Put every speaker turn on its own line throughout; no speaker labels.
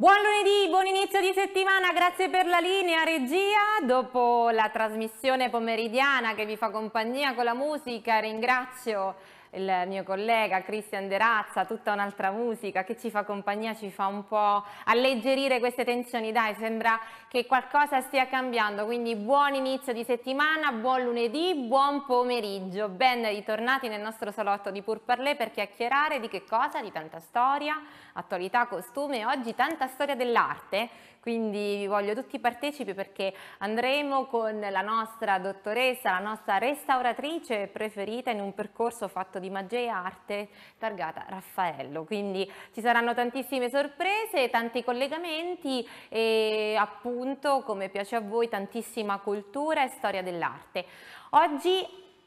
Buon lunedì, buon inizio di settimana, grazie per la linea regia. Dopo la trasmissione pomeridiana che vi fa compagnia con la musica, ringrazio il mio collega Cristian Razza, tutta un'altra musica che ci fa compagnia, ci fa un po' alleggerire queste tensioni, dai, sembra che qualcosa stia cambiando, quindi buon inizio di settimana, buon lunedì, buon pomeriggio, ben ritornati nel nostro salotto di Purparlé per chiacchierare di che cosa? Di tanta storia, attualità, costume, oggi tanta storia dell'arte, quindi vi voglio tutti partecipi perché andremo con la nostra dottoressa, la nostra restauratrice preferita in un percorso fatto di magia e arte targata Raffaello. Quindi ci saranno tantissime sorprese, tanti collegamenti e appunto come piace a voi tantissima cultura e storia dell'arte. Oggi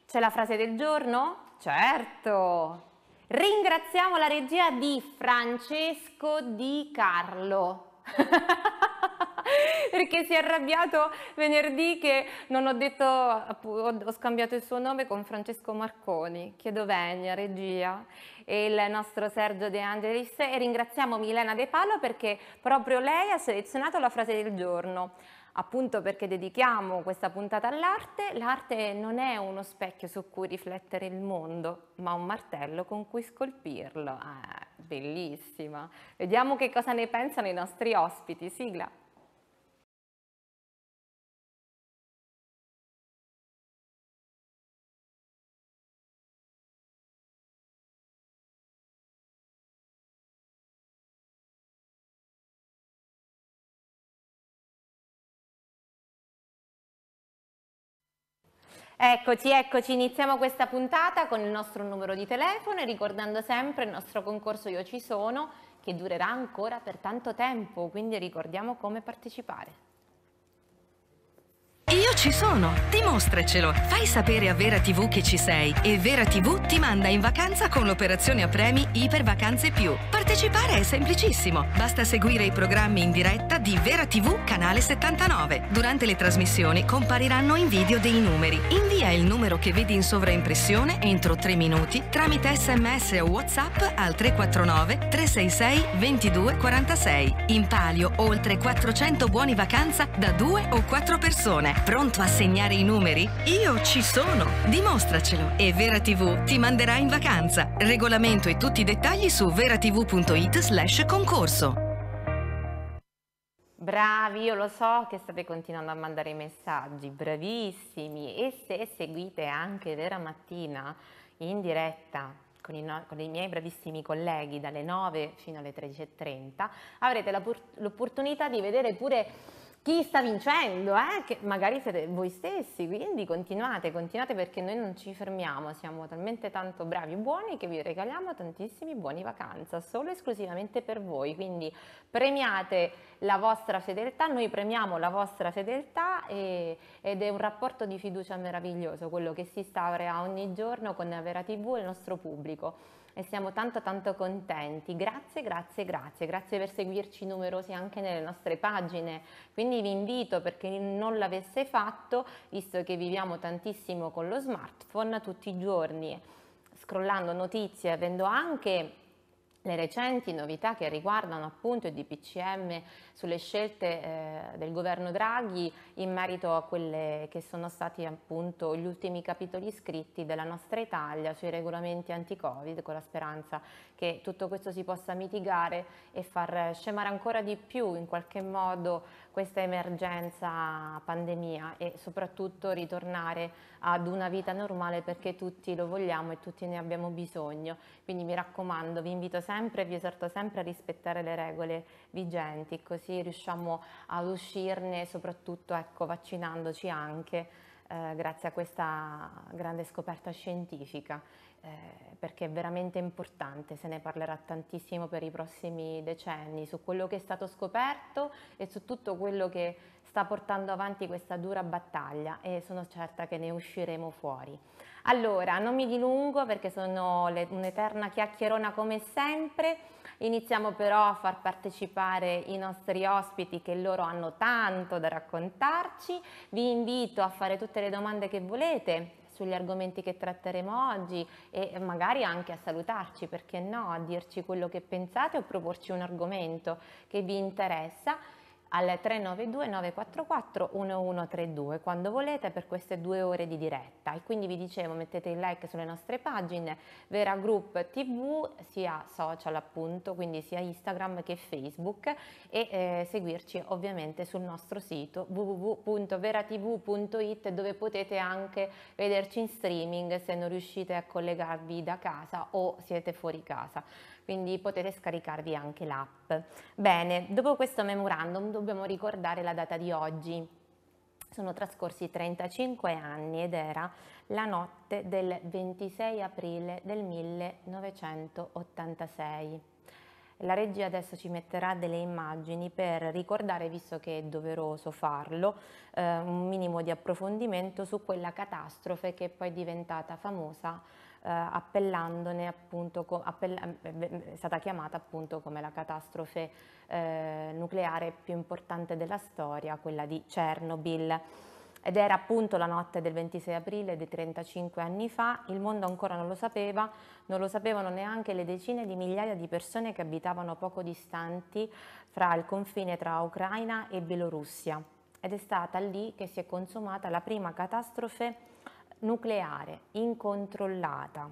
c'è la frase del giorno? Certo! Ringraziamo la regia di Francesco Di Carlo. perché si è arrabbiato venerdì che non ho detto, ho scambiato il suo nome con Francesco Marconi, chiedo venia, regia, e il nostro Sergio De Angelis e ringraziamo Milena De Palo perché proprio lei ha selezionato la frase del giorno appunto perché dedichiamo questa puntata all'arte, l'arte non è uno specchio su cui riflettere il mondo, ma un martello con cui scolpirlo. Ah, bellissima.
Vediamo che cosa ne pensano i nostri ospiti. Sigla. Eccoci, eccoci, iniziamo questa puntata
con il nostro numero di telefono e ricordando sempre il nostro concorso Io ci sono che durerà ancora per tanto tempo, quindi ricordiamo come partecipare
ci sono. Dimostracelo. Fai sapere a Vera TV che ci sei e Vera TV ti manda in vacanza con l'operazione a premi Iper Vacanze Più. Partecipare è semplicissimo. Basta seguire i programmi in diretta di Vera TV canale 79. Durante le trasmissioni compariranno in video dei numeri. Invia il numero che vedi in sovraimpressione entro 3 minuti tramite SMS o WhatsApp al 349 366 2246. In palio oltre 400 buoni vacanza da 2 o 4 persone. Pronto pronto a segnare i numeri? Io ci sono! Dimostracelo e Vera TV ti manderà in vacanza. Regolamento e tutti i dettagli su veratv.it slash
concorso.
Bravi, io lo so che state continuando a mandare i messaggi, bravissimi! E se seguite anche Vera Mattina in diretta con i, no con i miei bravissimi colleghi dalle 9 fino alle 13.30, avrete l'opportunità di vedere pure chi sta vincendo, eh? che magari siete voi stessi, quindi continuate, continuate perché noi non ci fermiamo, siamo talmente tanto bravi e buoni che vi regaliamo tantissimi buoni vacanza, solo e esclusivamente per voi, quindi premiate la vostra fedeltà, noi premiamo la vostra fedeltà e, ed è un rapporto di fiducia meraviglioso quello che si instaura ogni giorno con Vera TV e il nostro pubblico e siamo tanto tanto contenti. Grazie, grazie, grazie, grazie per seguirci numerosi anche nelle nostre pagine. Quindi vi invito per chi non l'avesse fatto, visto che viviamo tantissimo con lo smartphone tutti i giorni, scrollando notizie, avendo anche le recenti novità che riguardano appunto il DPCM sulle scelte eh, del governo Draghi in merito a quelle che sono stati appunto gli ultimi capitoli scritti della nostra Italia sui regolamenti anti-Covid con la speranza che tutto questo si possa mitigare e far scemare ancora di più in qualche modo questa emergenza pandemia e soprattutto ritornare ad una vita normale perché tutti lo vogliamo e tutti ne abbiamo bisogno. Quindi mi raccomando, vi invito sempre, vi esorto sempre a rispettare le regole vigenti, così riusciamo ad uscirne soprattutto ecco, vaccinandoci anche eh, grazie a questa grande scoperta scientifica eh, perché è veramente importante, se ne parlerà tantissimo per i prossimi decenni, su quello che è stato scoperto e su tutto quello che sta portando avanti questa dura battaglia e sono certa che ne usciremo fuori. Allora, non mi dilungo perché sono un'eterna chiacchierona come sempre, iniziamo però a far partecipare i nostri ospiti che loro hanno tanto da raccontarci, vi invito a fare tutte le domande che volete sugli argomenti che tratteremo oggi e magari anche a salutarci, perché no, a dirci quello che pensate o proporci un argomento che vi interessa al 392 944 1132 quando volete per queste due ore di diretta e quindi vi dicevo mettete il like sulle nostre pagine Vera Group TV sia social appunto quindi sia Instagram che Facebook e eh, seguirci ovviamente sul nostro sito www.veratv.it dove potete anche vederci in streaming se non riuscite a collegarvi da casa o siete fuori casa quindi potete scaricarvi anche l'app. Bene, dopo questo memorandum dobbiamo ricordare la data di oggi. Sono trascorsi 35 anni ed era la notte del 26 aprile del 1986. La regia adesso ci metterà delle immagini per ricordare, visto che è doveroso farlo, eh, un minimo di approfondimento su quella catastrofe che è poi diventata famosa eh, appellandone appunto, appell eh, è stata chiamata appunto come la catastrofe eh, nucleare più importante della storia, quella di Chernobyl. Ed era appunto la notte del 26 aprile di 35 anni fa, il mondo ancora non lo sapeva, non lo sapevano neanche le decine di migliaia di persone che abitavano poco distanti fra il confine tra Ucraina e Bielorussia. Ed è stata lì che si è consumata la prima catastrofe nucleare incontrollata.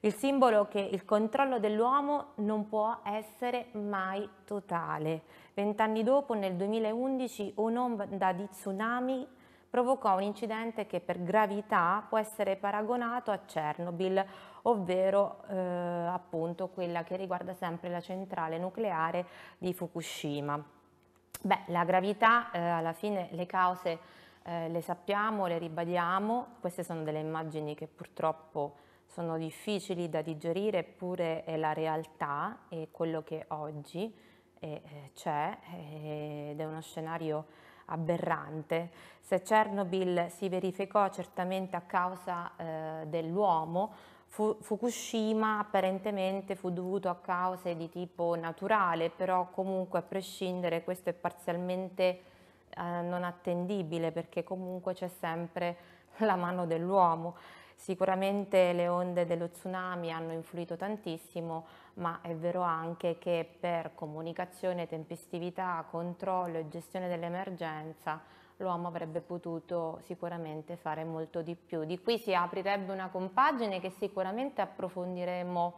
Il simbolo che il controllo dell'uomo non può essere mai totale. Vent'anni dopo, nel 2011, un'onda di tsunami provocò un incidente che per gravità può essere paragonato a Chernobyl, ovvero eh, appunto quella che riguarda sempre la centrale nucleare di Fukushima. Beh, la gravità, eh, alla fine le cause eh, le sappiamo, le ribadiamo, queste sono delle immagini che purtroppo sono difficili da digerire, eppure è la realtà e quello che oggi eh, eh c'è eh, ed è uno scenario aberrante. Se Chernobyl si verificò certamente a causa eh, dell'uomo, Fukushima apparentemente fu dovuto a cause di tipo naturale, però comunque a prescindere questo è parzialmente eh, non attendibile perché comunque c'è sempre la mano dell'uomo. Sicuramente le onde dello tsunami hanno influito tantissimo, ma è vero anche che per comunicazione, tempestività, controllo e gestione dell'emergenza l'uomo avrebbe potuto sicuramente fare molto di più. Di qui si aprirebbe una compagine che sicuramente approfondiremo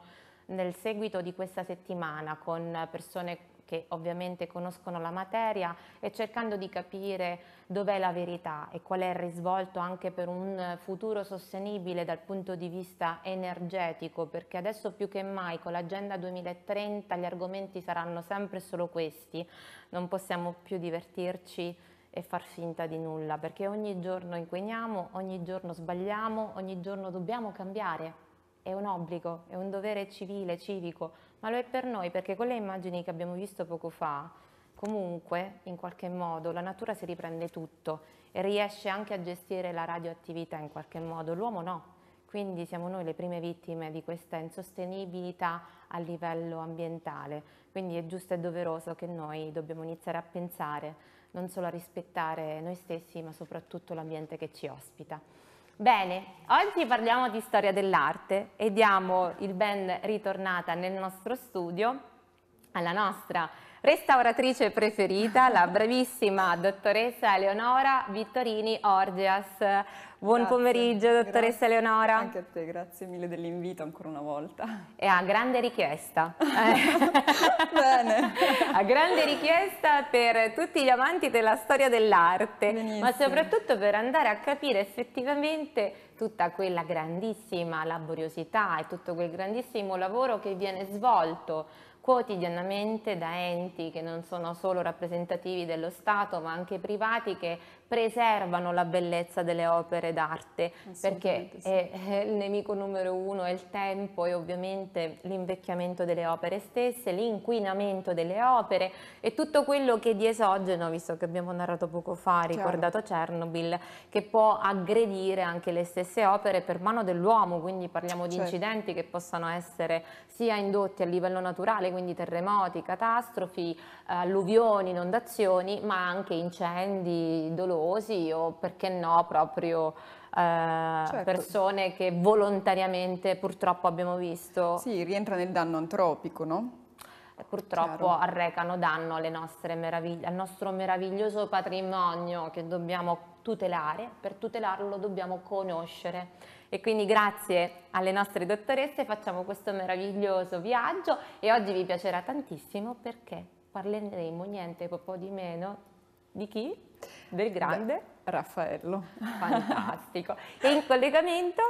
nel seguito di questa settimana con persone che ovviamente conoscono la materia e cercando di capire dov'è la verità e qual è il risvolto anche per un futuro sostenibile dal punto di vista energetico, perché adesso più che mai con l'agenda 2030 gli argomenti saranno sempre solo questi, non possiamo più divertirci e far finta di nulla, perché ogni giorno inquiniamo, ogni giorno sbagliamo, ogni giorno dobbiamo cambiare, è un obbligo, è un dovere civile, civico ma lo è per noi perché con le immagini che abbiamo visto poco fa, comunque in qualche modo la natura si riprende tutto e riesce anche a gestire la radioattività in qualche modo, l'uomo no. Quindi siamo noi le prime vittime di questa insostenibilità a livello ambientale, quindi è giusto e doveroso che noi dobbiamo iniziare a pensare non solo a rispettare noi stessi ma soprattutto l'ambiente che ci ospita. Bene, oggi parliamo di storia dell'arte e diamo il ben ritornata nel nostro studio alla nostra restauratrice preferita, la bravissima dottoressa Eleonora Vittorini Orgias. Buon grazie, pomeriggio, dottoressa grazie. Eleonora. Anche a te, grazie mille
dell'invito ancora una volta.
E a grande richiesta.
Eh. Bene.
A grande richiesta per tutti gli amanti della storia dell'arte, ma soprattutto per andare a capire effettivamente tutta quella grandissima laboriosità e tutto quel grandissimo lavoro che viene svolto quotidianamente da enti che non sono solo rappresentativi dello Stato ma anche privati che preservano la bellezza delle opere d'arte, perché sì. è, è il nemico numero uno è il tempo e ovviamente l'invecchiamento delle opere stesse, l'inquinamento delle opere e tutto quello che di esogeno, visto che abbiamo narrato poco fa, ricordato Chiaro. Chernobyl, che può aggredire anche le stesse opere per mano dell'uomo, quindi parliamo di certo. incidenti che possono essere sia indotti a livello naturale, quindi terremoti, catastrofi, eh, alluvioni, inondazioni, ma anche incendi, dolori curiosi o perché no proprio eh, certo. persone che volontariamente
purtroppo abbiamo visto. Sì, rientra nel danno antropico, no? Eh, purtroppo Chiaro.
arrecano danno alle nostre meraviglie, al nostro meraviglioso patrimonio che dobbiamo tutelare, per tutelarlo dobbiamo conoscere. E quindi grazie alle nostre dottoresse facciamo questo meraviglioso viaggio e oggi vi piacerà tantissimo perché parleremo niente po' di meno di chi? Del grande? Beh, Raffaello. Fantastico. e in collegamento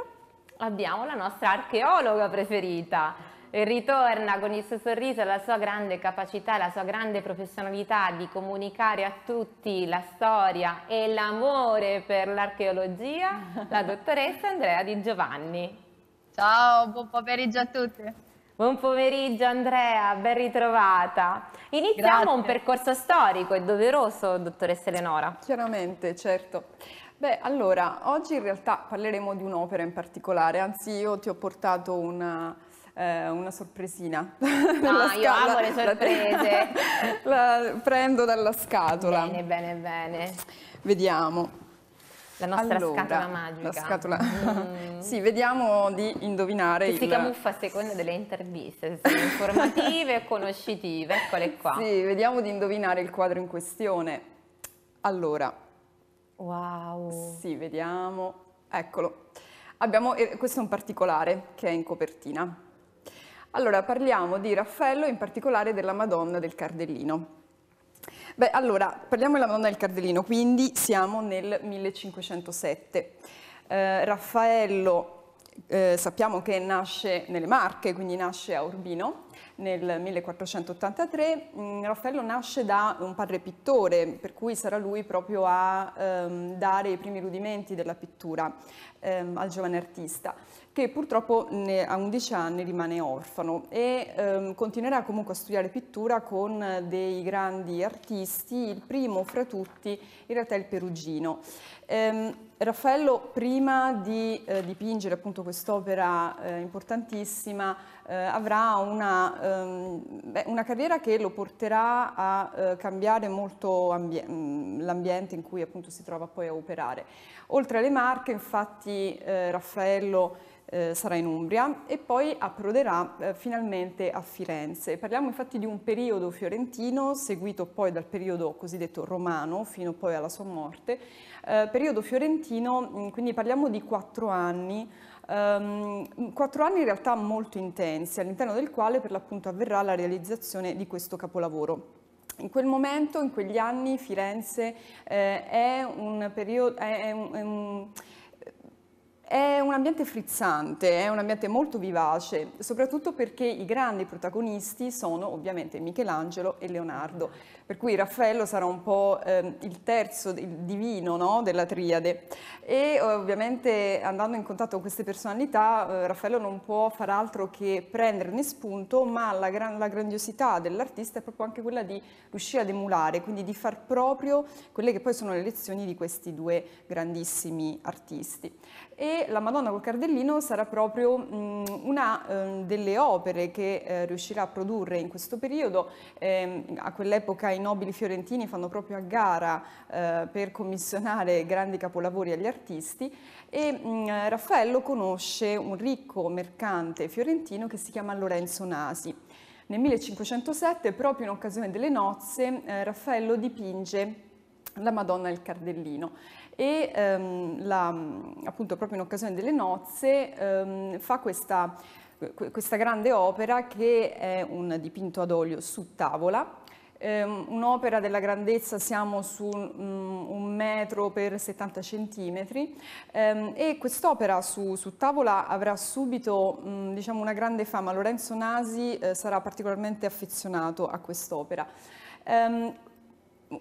abbiamo la nostra archeologa preferita. ritorna con il suo sorriso, la sua grande capacità, la sua grande professionalità di comunicare a tutti la storia e l'amore per l'archeologia, la dottoressa Andrea Di Giovanni. Ciao,
buon pomeriggio a tutti.
Buon pomeriggio Andrea, ben ritrovata.
Iniziamo Grazie. un percorso storico e doveroso, dottoressa Eleonora. Chiaramente, certo. Beh, allora, oggi in realtà parleremo di un'opera in particolare, anzi io ti ho portato una, eh, una sorpresina. No, ah, io amo le sorprese. La, prendo dalla scatola. Bene, bene, bene. Vediamo. La nostra allora, scatola magica. Scatola. Mm. sì, vediamo di indovinare. Che il... si camuffa a seconda delle interviste, se
informative e conoscitive, eccole
qua. Sì, vediamo di indovinare il quadro in questione. Allora. Wow. Sì, vediamo. Eccolo. Abbiamo, eh, questo è un particolare che è in copertina. Allora, parliamo di Raffaello, in particolare della Madonna del Cardellino. Beh, allora, parliamo della Madonna del Cardellino, quindi siamo nel 1507. Eh, Raffaello eh, sappiamo che nasce nelle Marche, quindi nasce a Urbino nel 1483. Mh, mm, Raffaello nasce da un padre pittore, per cui sarà lui proprio a ehm, dare i primi rudimenti della pittura ehm, al giovane artista che purtroppo a 11 anni rimane orfano e ehm, continuerà comunque a studiare pittura con dei grandi artisti, il primo fra tutti in realtà è il Perugino. Ehm, Raffaello prima di eh, dipingere appunto quest'opera eh, importantissima eh, avrà una, ehm, beh, una, carriera che lo porterà a eh, cambiare molto mm, l'ambiente in cui appunto si trova poi a operare. Oltre alle Marche infatti eh, Raffaello eh, sarà in Umbria e poi approderà finalmente a Firenze. Parliamo infatti di un periodo fiorentino seguito poi dal periodo cosiddetto romano fino poi alla sua morte eh, periodo fiorentino, mm, quindi parliamo di quattro anni, ehm, mm, quattro anni in realtà molto intensi, all'interno del quale per l'appunto avverrà la realizzazione di questo capolavoro. In quel momento, in quegli anni, Firenze eh, è un periodo... È, è un, è un, è un ambiente frizzante, è un ambiente molto vivace, soprattutto perché i grandi protagonisti sono ovviamente Michelangelo e Leonardo, per cui Raffaello sarà un po' ehm, il terzo il divino no? della triade e ovviamente andando in contatto con queste personalità eh, Raffaello non può far altro che prenderne spunto, ma la, gran, la grandiosità dell'artista è proprio anche quella di riuscire ad emulare, quindi di far proprio quelle che poi sono le lezioni di questi due grandissimi artisti e la Madonna col Cardellino sarà proprio mh, mm, una eh, delle opere che eh, riuscirà a produrre in questo periodo. Eh, a quell'epoca i nobili fiorentini fanno proprio a gara eh, per commissionare grandi capolavori agli artisti e mh, mm, Raffaello conosce un ricco mercante fiorentino che si chiama Lorenzo Nasi. Nel 1507, proprio in occasione delle nozze, eh, Raffaello dipinge la Madonna e il Cardellino e ehm, la, appunto proprio in occasione delle nozze ehm, fa questa, questa grande opera che è un dipinto ad olio su tavola ehm, un'opera della grandezza, siamo su um, un metro per 70 centimetri um, e quest'opera su, su, tavola avrà subito um, diciamo una grande fama. Lorenzo Nasi eh, sarà particolarmente affezionato a quest'opera. Ehm,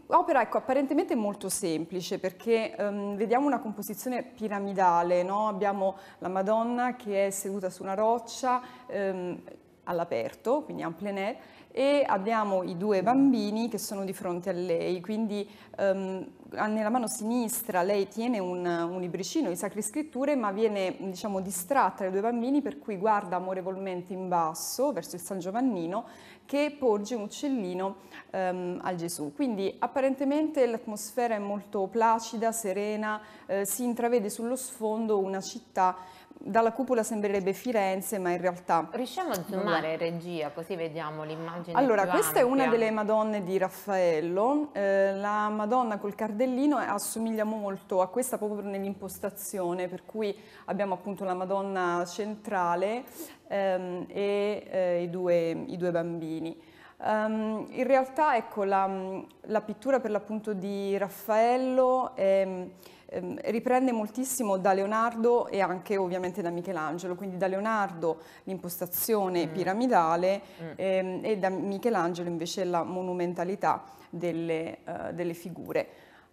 Opera ecco, apparentemente molto semplice perché um, vediamo una composizione piramidale, no? abbiamo la Madonna che è seduta su una roccia um, all'aperto, quindi en plein air, e abbiamo i due bambini che sono di fronte a lei, quindi um, nella mano sinistra lei tiene un, un libricino di Sacre Scritture ma viene diciamo, distratta dai due bambini per cui guarda amorevolmente in basso verso il San Giovannino che porge un uccellino ehm, al Gesù. Quindi apparentemente l'atmosfera è molto placida, serena, eh, si intravede sullo sfondo una città dalla cupola sembrerebbe Firenze, ma in realtà... Riusciamo a zoomare regia, così vediamo l'immagine Allora, questa ampia. è una delle Madonne di Raffaello. Eh, la Madonna col cardellino eh, assomiglia molto a questa proprio nell'impostazione, per cui abbiamo appunto la Madonna centrale ehm, e eh, i, due, i, due, bambini. Um, in realtà, ecco, la, la, pittura per l'appunto di Raffaello... È, Ehm, riprende moltissimo da Leonardo e anche ovviamente da Michelangelo, quindi da Leonardo l'impostazione mm. piramidale mm. Ehm, e da Michelangelo invece la monumentalità delle, uh, delle figure.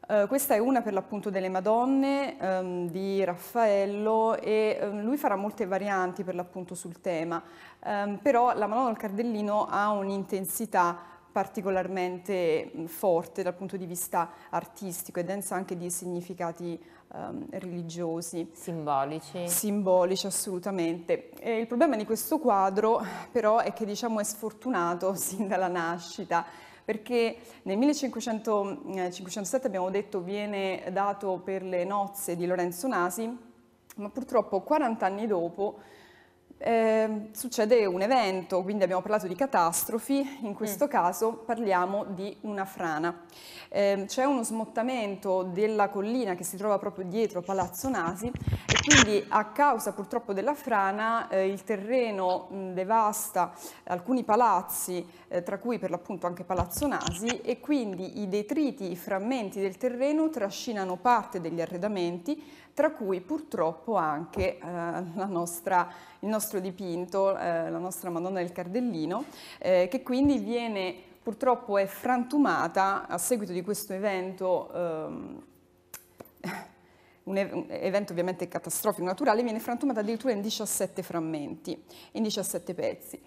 Uh, questa è una per l'appunto delle Madonne um, di Raffaello e um, lui farà molte varianti per l'appunto sul tema, um, però la Madonna del Cardellino ha un'intensità particolarmente forte dal punto di vista artistico e densa anche di significati um, religiosi. Simbolici. Simbolici, assolutamente. E il problema di questo quadro però è che diciamo è sfortunato sin dalla nascita perché nel 1507 eh, abbiamo detto viene dato per le nozze di Lorenzo Nasi, ma purtroppo 40 anni dopo eh, succede un evento, quindi abbiamo parlato di catastrofi, in mm. questo mm. caso parliamo di una frana. Eh, c'è uno smottamento della collina che si trova proprio dietro Palazzo Nasi e quindi a causa purtroppo della frana eh, il terreno mh, devasta alcuni palazzi, eh, tra cui per l'appunto anche Palazzo Nasi e quindi i detriti, i frammenti del terreno trascinano parte degli arredamenti, tra cui purtroppo anche eh, nostra, il nostro dipinto, eh, la nostra Madonna del Cardellino, eh, che quindi viene purtroppo è frantumata a seguito di questo evento. Ehm, un evento ovviamente catastrofico naturale, viene frantumata addirittura in 17 frammenti, in 17 pezzi.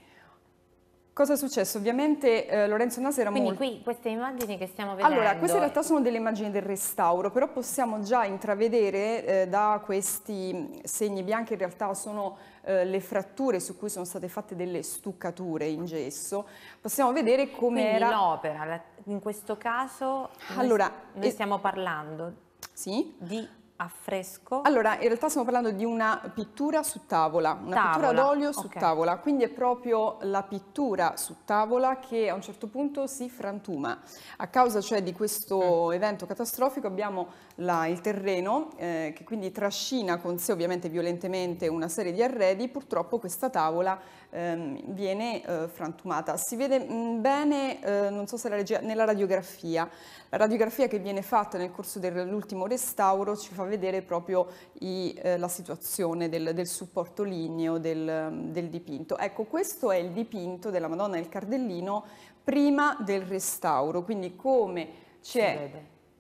Cosa è successo? Ovviamente eh, Lorenzo Nasi era Quindi molto...
Quindi qui queste immagini che stiamo vedendo... Allora, queste in realtà
sono delle immagini del restauro, però possiamo già intravedere eh, da questi segni bianchi in realtà sono eh, le fratture su cui sono state fatte delle stuccature in gesso. Possiamo vedere come Quindi era... l'opera, in questo caso allora, noi stiamo parlando sì? di affresco? Allora, in realtà stiamo parlando di una pittura su tavola, una tavola. pittura d'olio su okay. tavola, quindi è proprio la pittura su tavola che a un certo punto si frantuma. A causa cioè di questo evento catastrofico abbiamo la, il terreno eh, che quindi trascina con sé ovviamente violentemente una serie di arredi, purtroppo questa tavola ehm, viene eh, frantumata. Si vede mh, mm, bene, eh, non so se la regia, nella radiografia, la radiografia che viene fatta nel corso dell'ultimo restauro ci fa vedere proprio i, eh, la situazione del, del supporto ligneo del, del dipinto. Ecco, questo è il dipinto della Madonna del Cardellino prima del restauro, quindi come c'è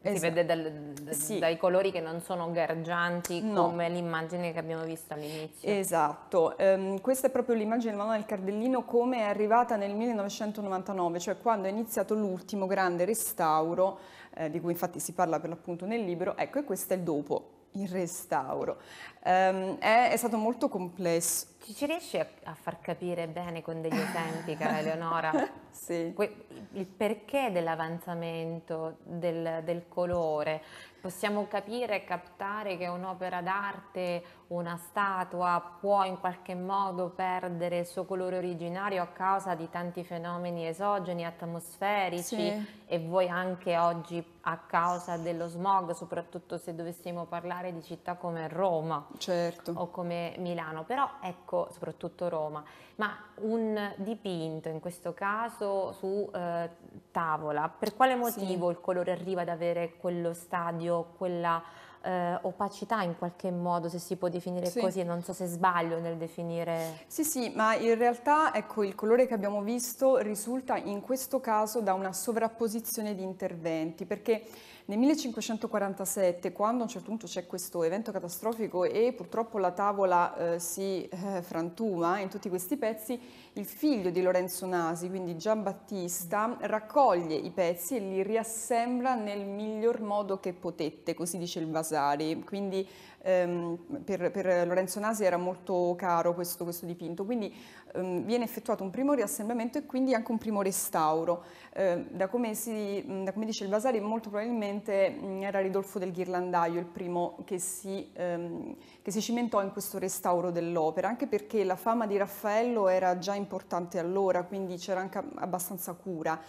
Esatto. Si vede dal, sì. dai colori che non
sono gargianti no. come l'immagine che abbiamo visto all'inizio. Esatto, ehm,
questa è proprio l'immagine del Manuel Cardellino come è arrivata nel 1999, cioè quando è iniziato l'ultimo grande restauro, eh, di cui infatti si parla per l'appunto nel libro, ecco e questo è il dopo il restauro. Um, è, è, stato molto complesso. Ci, ci riesci a, a, far capire bene con degli esempi, cara Eleonora? sì. Que- il
perché dell'avanzamento, del, del, colore? Possiamo capire e captare che un'opera d'arte, una statua, può in qualche modo perdere il suo colore originario a causa di tanti fenomeni esogeni, atmosferici? Sì e voi anche oggi a causa dello smog, soprattutto se dovessimo parlare di città come Roma certo. o come Milano, però ecco soprattutto Roma, ma un dipinto in questo caso su eh, tavola, per quale motivo sì. il colore arriva ad avere quello stadio, quella eh, opacità in qualche modo, se si può definire sì. così, non so se sbaglio nel definire...
Sì, sì, ma in realtà ecco, il colore che abbiamo visto risulta in questo caso da una sovrapposizione di interventi, perché nel 1547, quando a un certo punto c'è questo evento catastrofico e purtroppo la tavola eh, si eh, frantuma in tutti questi pezzi, il figlio di Lorenzo Nasi, quindi Giambattista, raccoglie i pezzi e li riassembla nel miglior modo che potette, così dice il Vasari. Quindi ehm, per, per, Lorenzo Nasi era molto caro questo, questo dipinto, quindi ehm, viene effettuato un primo riassemblamento e quindi anche un primo restauro. Eh, da, come si, da, come dice il Vasari molto probabilmente mh, era Ridolfo del Ghirlandaio il primo che si, ehm, che si cimentò in questo restauro dell'opera, anche perché la fama di Raffaello era già importante allora, quindi c'era anche abbastanza cura.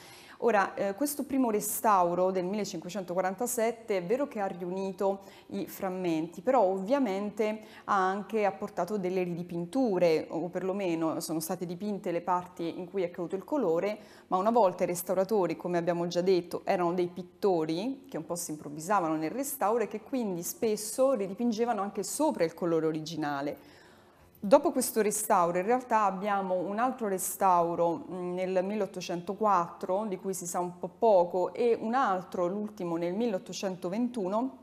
Ora, eh, questo primo restauro del 1547 è vero che ha riunito i frammenti, però ovviamente ha anche apportato delle ridipinture, o perlomeno sono state dipinte le parti in cui è caduto il colore, ma una volta i restauratori, come abbiamo già detto, erano dei pittori che un po' si improvvisavano nel restauro e che quindi spesso ridipingevano anche sopra il colore originale. Dopo questo restauro in realtà abbiamo un altro restauro mm, nel 1804 di cui si sa un po' poco e un altro, l'ultimo nel 1821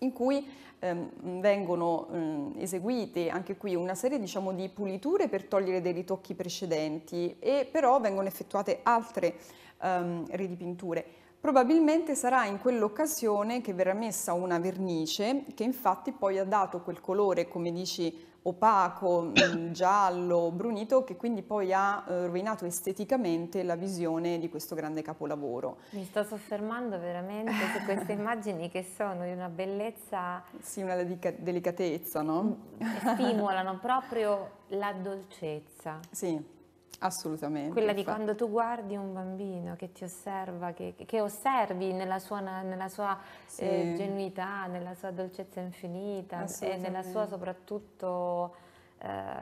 in cui ehm, vengono ehm, eseguite anche qui una serie diciamo, di puliture per togliere dei ritocchi precedenti e però vengono effettuate altre ehm, ridipinture. Probabilmente sarà in quell'occasione che verrà messa una vernice che infatti poi ha dato quel colore, come dici opaco, mm, giallo, brunito, che quindi poi ha eh, rovinato esteticamente la visione di questo grande capolavoro.
Mi sto soffermando veramente su queste immagini che sono di una bellezza...
Sì, una delicatezza, no? Mm, stimolano proprio la dolcezza. Sì. Assolutamente. Quella infatti. di quando
tu guardi un bambino che ti osserva, che, che osservi nella sua, nella sua sì. eh, genuità, nella sua dolcezza infinita e eh, nella sua soprattutto eh,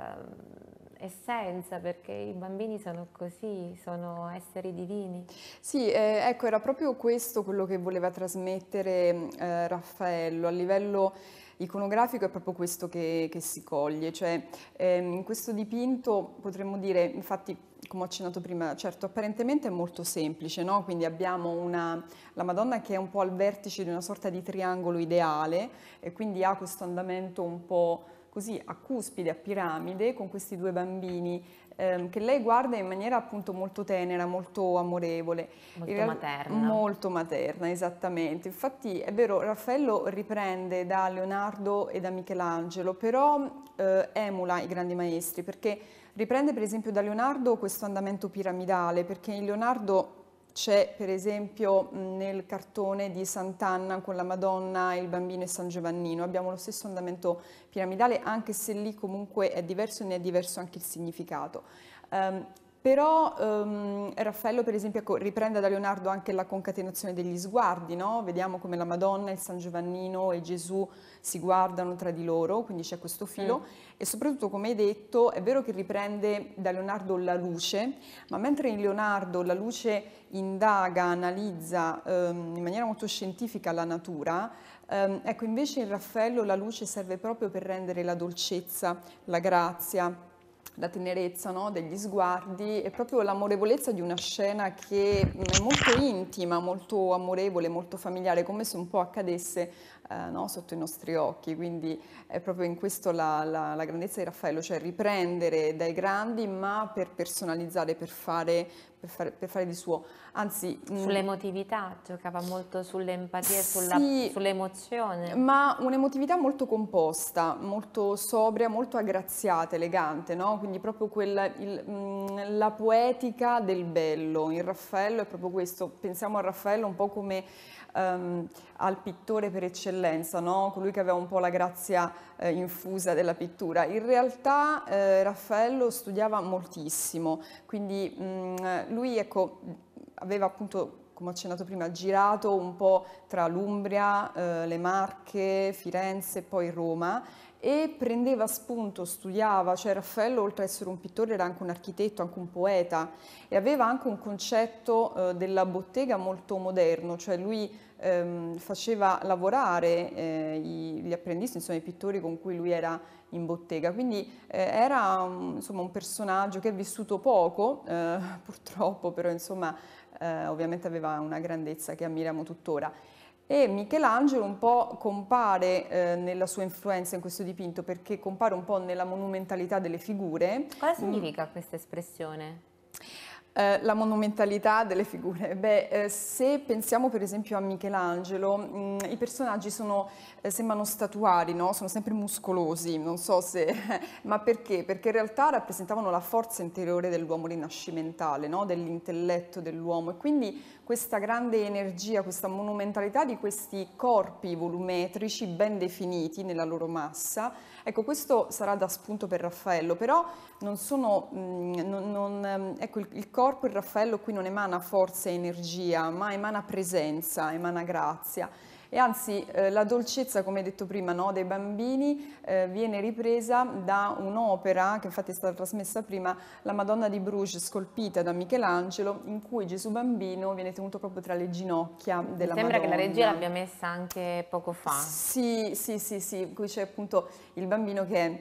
essenza, perché i bambini sono così, sono esseri divini.
Sì, eh, ecco, era proprio questo quello che voleva trasmettere mm, eh, Raffaello a livello iconografico è proprio questo che, che si coglie, cioè ehm, questo dipinto potremmo dire, infatti come ho accennato prima, certo apparentemente è molto semplice, no? quindi abbiamo una, la Madonna che è un po' al vertice di una sorta di triangolo ideale e quindi ha questo andamento un po' così a cuspide, a piramide, con questi due bambini ehm, che lei guarda in maniera appunto molto tenera, molto amorevole. Molto real- materna. Molto materna, esattamente. Infatti è vero, Raffaello riprende da Leonardo e da Michelangelo, però eh, emula i grandi maestri perché riprende per esempio da Leonardo questo andamento piramidale, perché in Leonardo c'è per esempio nel cartone di Sant'Anna con la Madonna, il bambino e San Giovannino, abbiamo lo stesso andamento piramidale anche se lì comunque è diverso e ne è diverso anche il significato. Um, però ehm, Raffaello, per esempio, ecco, riprende da Leonardo anche la concatenazione degli sguardi, no? Vediamo come la Madonna, il San Giovannino e Gesù si guardano tra di loro, quindi c'è questo filo. Mm. E soprattutto, come hai detto, è vero che riprende da Leonardo la luce, ma mentre in Leonardo la luce indaga, analizza ehm, in maniera molto scientifica la natura, ehm, ecco, invece in Raffaello la luce serve proprio per rendere la dolcezza, la grazia, la tenerezza no? degli sguardi e proprio l'amorevolezza di una scena che è molto intima, molto amorevole, molto familiare, come se un po' accadesse eh, no, sotto i nostri occhi, quindi è proprio in questo la, la, la, grandezza di Raffaello, cioè riprendere dai grandi ma per personalizzare, per fare, per fare, per fare di suo. Anzi, mm, Sull'emotività, giocava molto sull'empatia, sì, sull'emozione. Ma un'emotività molto composta, molto sobria, molto aggraziata, elegante, no? quindi proprio quella, il, mm, la poetica del bello in Raffaello è proprio questo, pensiamo a Raffaello un po' come ehm, al pittore per eccellenza, no? colui che aveva un po' la grazia eh, infusa della pittura. In realtà eh, Raffaello studiava moltissimo, quindi mh, mm, lui ecco, aveva appunto come ho accennato prima, girato un po' tra l'Umbria, eh, le Marche, Firenze e poi Roma e prendeva spunto, studiava, cioè Raffaello oltre ad essere un pittore era anche un architetto, anche un poeta e aveva anche un concetto eh, della bottega molto moderno, cioè lui ehm, faceva lavorare eh, gli apprendisti, insomma i pittori con cui lui era in bottega, quindi eh, era insomma, un personaggio che è vissuto poco, eh, purtroppo però insomma eh, ovviamente aveva una grandezza che ammiriamo tuttora e Michelangelo un po' compare eh, nella sua influenza in questo dipinto perché compare un po' nella monumentalità delle figure. Cosa mm. significa mm. questa espressione? Eh, la monumentalità delle figure. Beh, eh, se pensiamo per esempio a Michelangelo, mh, mm, i personaggi sono, eh, sembrano statuari, no? sono sempre muscolosi, non so se... ma perché? Perché in realtà rappresentavano la forza interiore dell'uomo rinascimentale, no? dell'intelletto dell'uomo e quindi questa grande energia, questa monumentalità di questi corpi volumetrici ben definiti nella loro massa, Ecco, questo sarà da spunto per Raffaello, però non sono, mh, mm, non, non, ehm, ecco, il, il corpo, il Raffaello qui non emana forza e energia, ma emana presenza, emana grazia. E anzi eh, la dolcezza, come detto prima, no, dei bambini eh, viene ripresa da un'opera che infatti è stata trasmessa prima, la Madonna di Bruges scolpita da Michelangelo, in cui Gesù bambino viene tenuto proprio tra le ginocchia della Mi sembra Madonna. che la regia l'abbia messa anche poco fa. Sì, sì, sì, sì, qui c'è appunto il bambino che è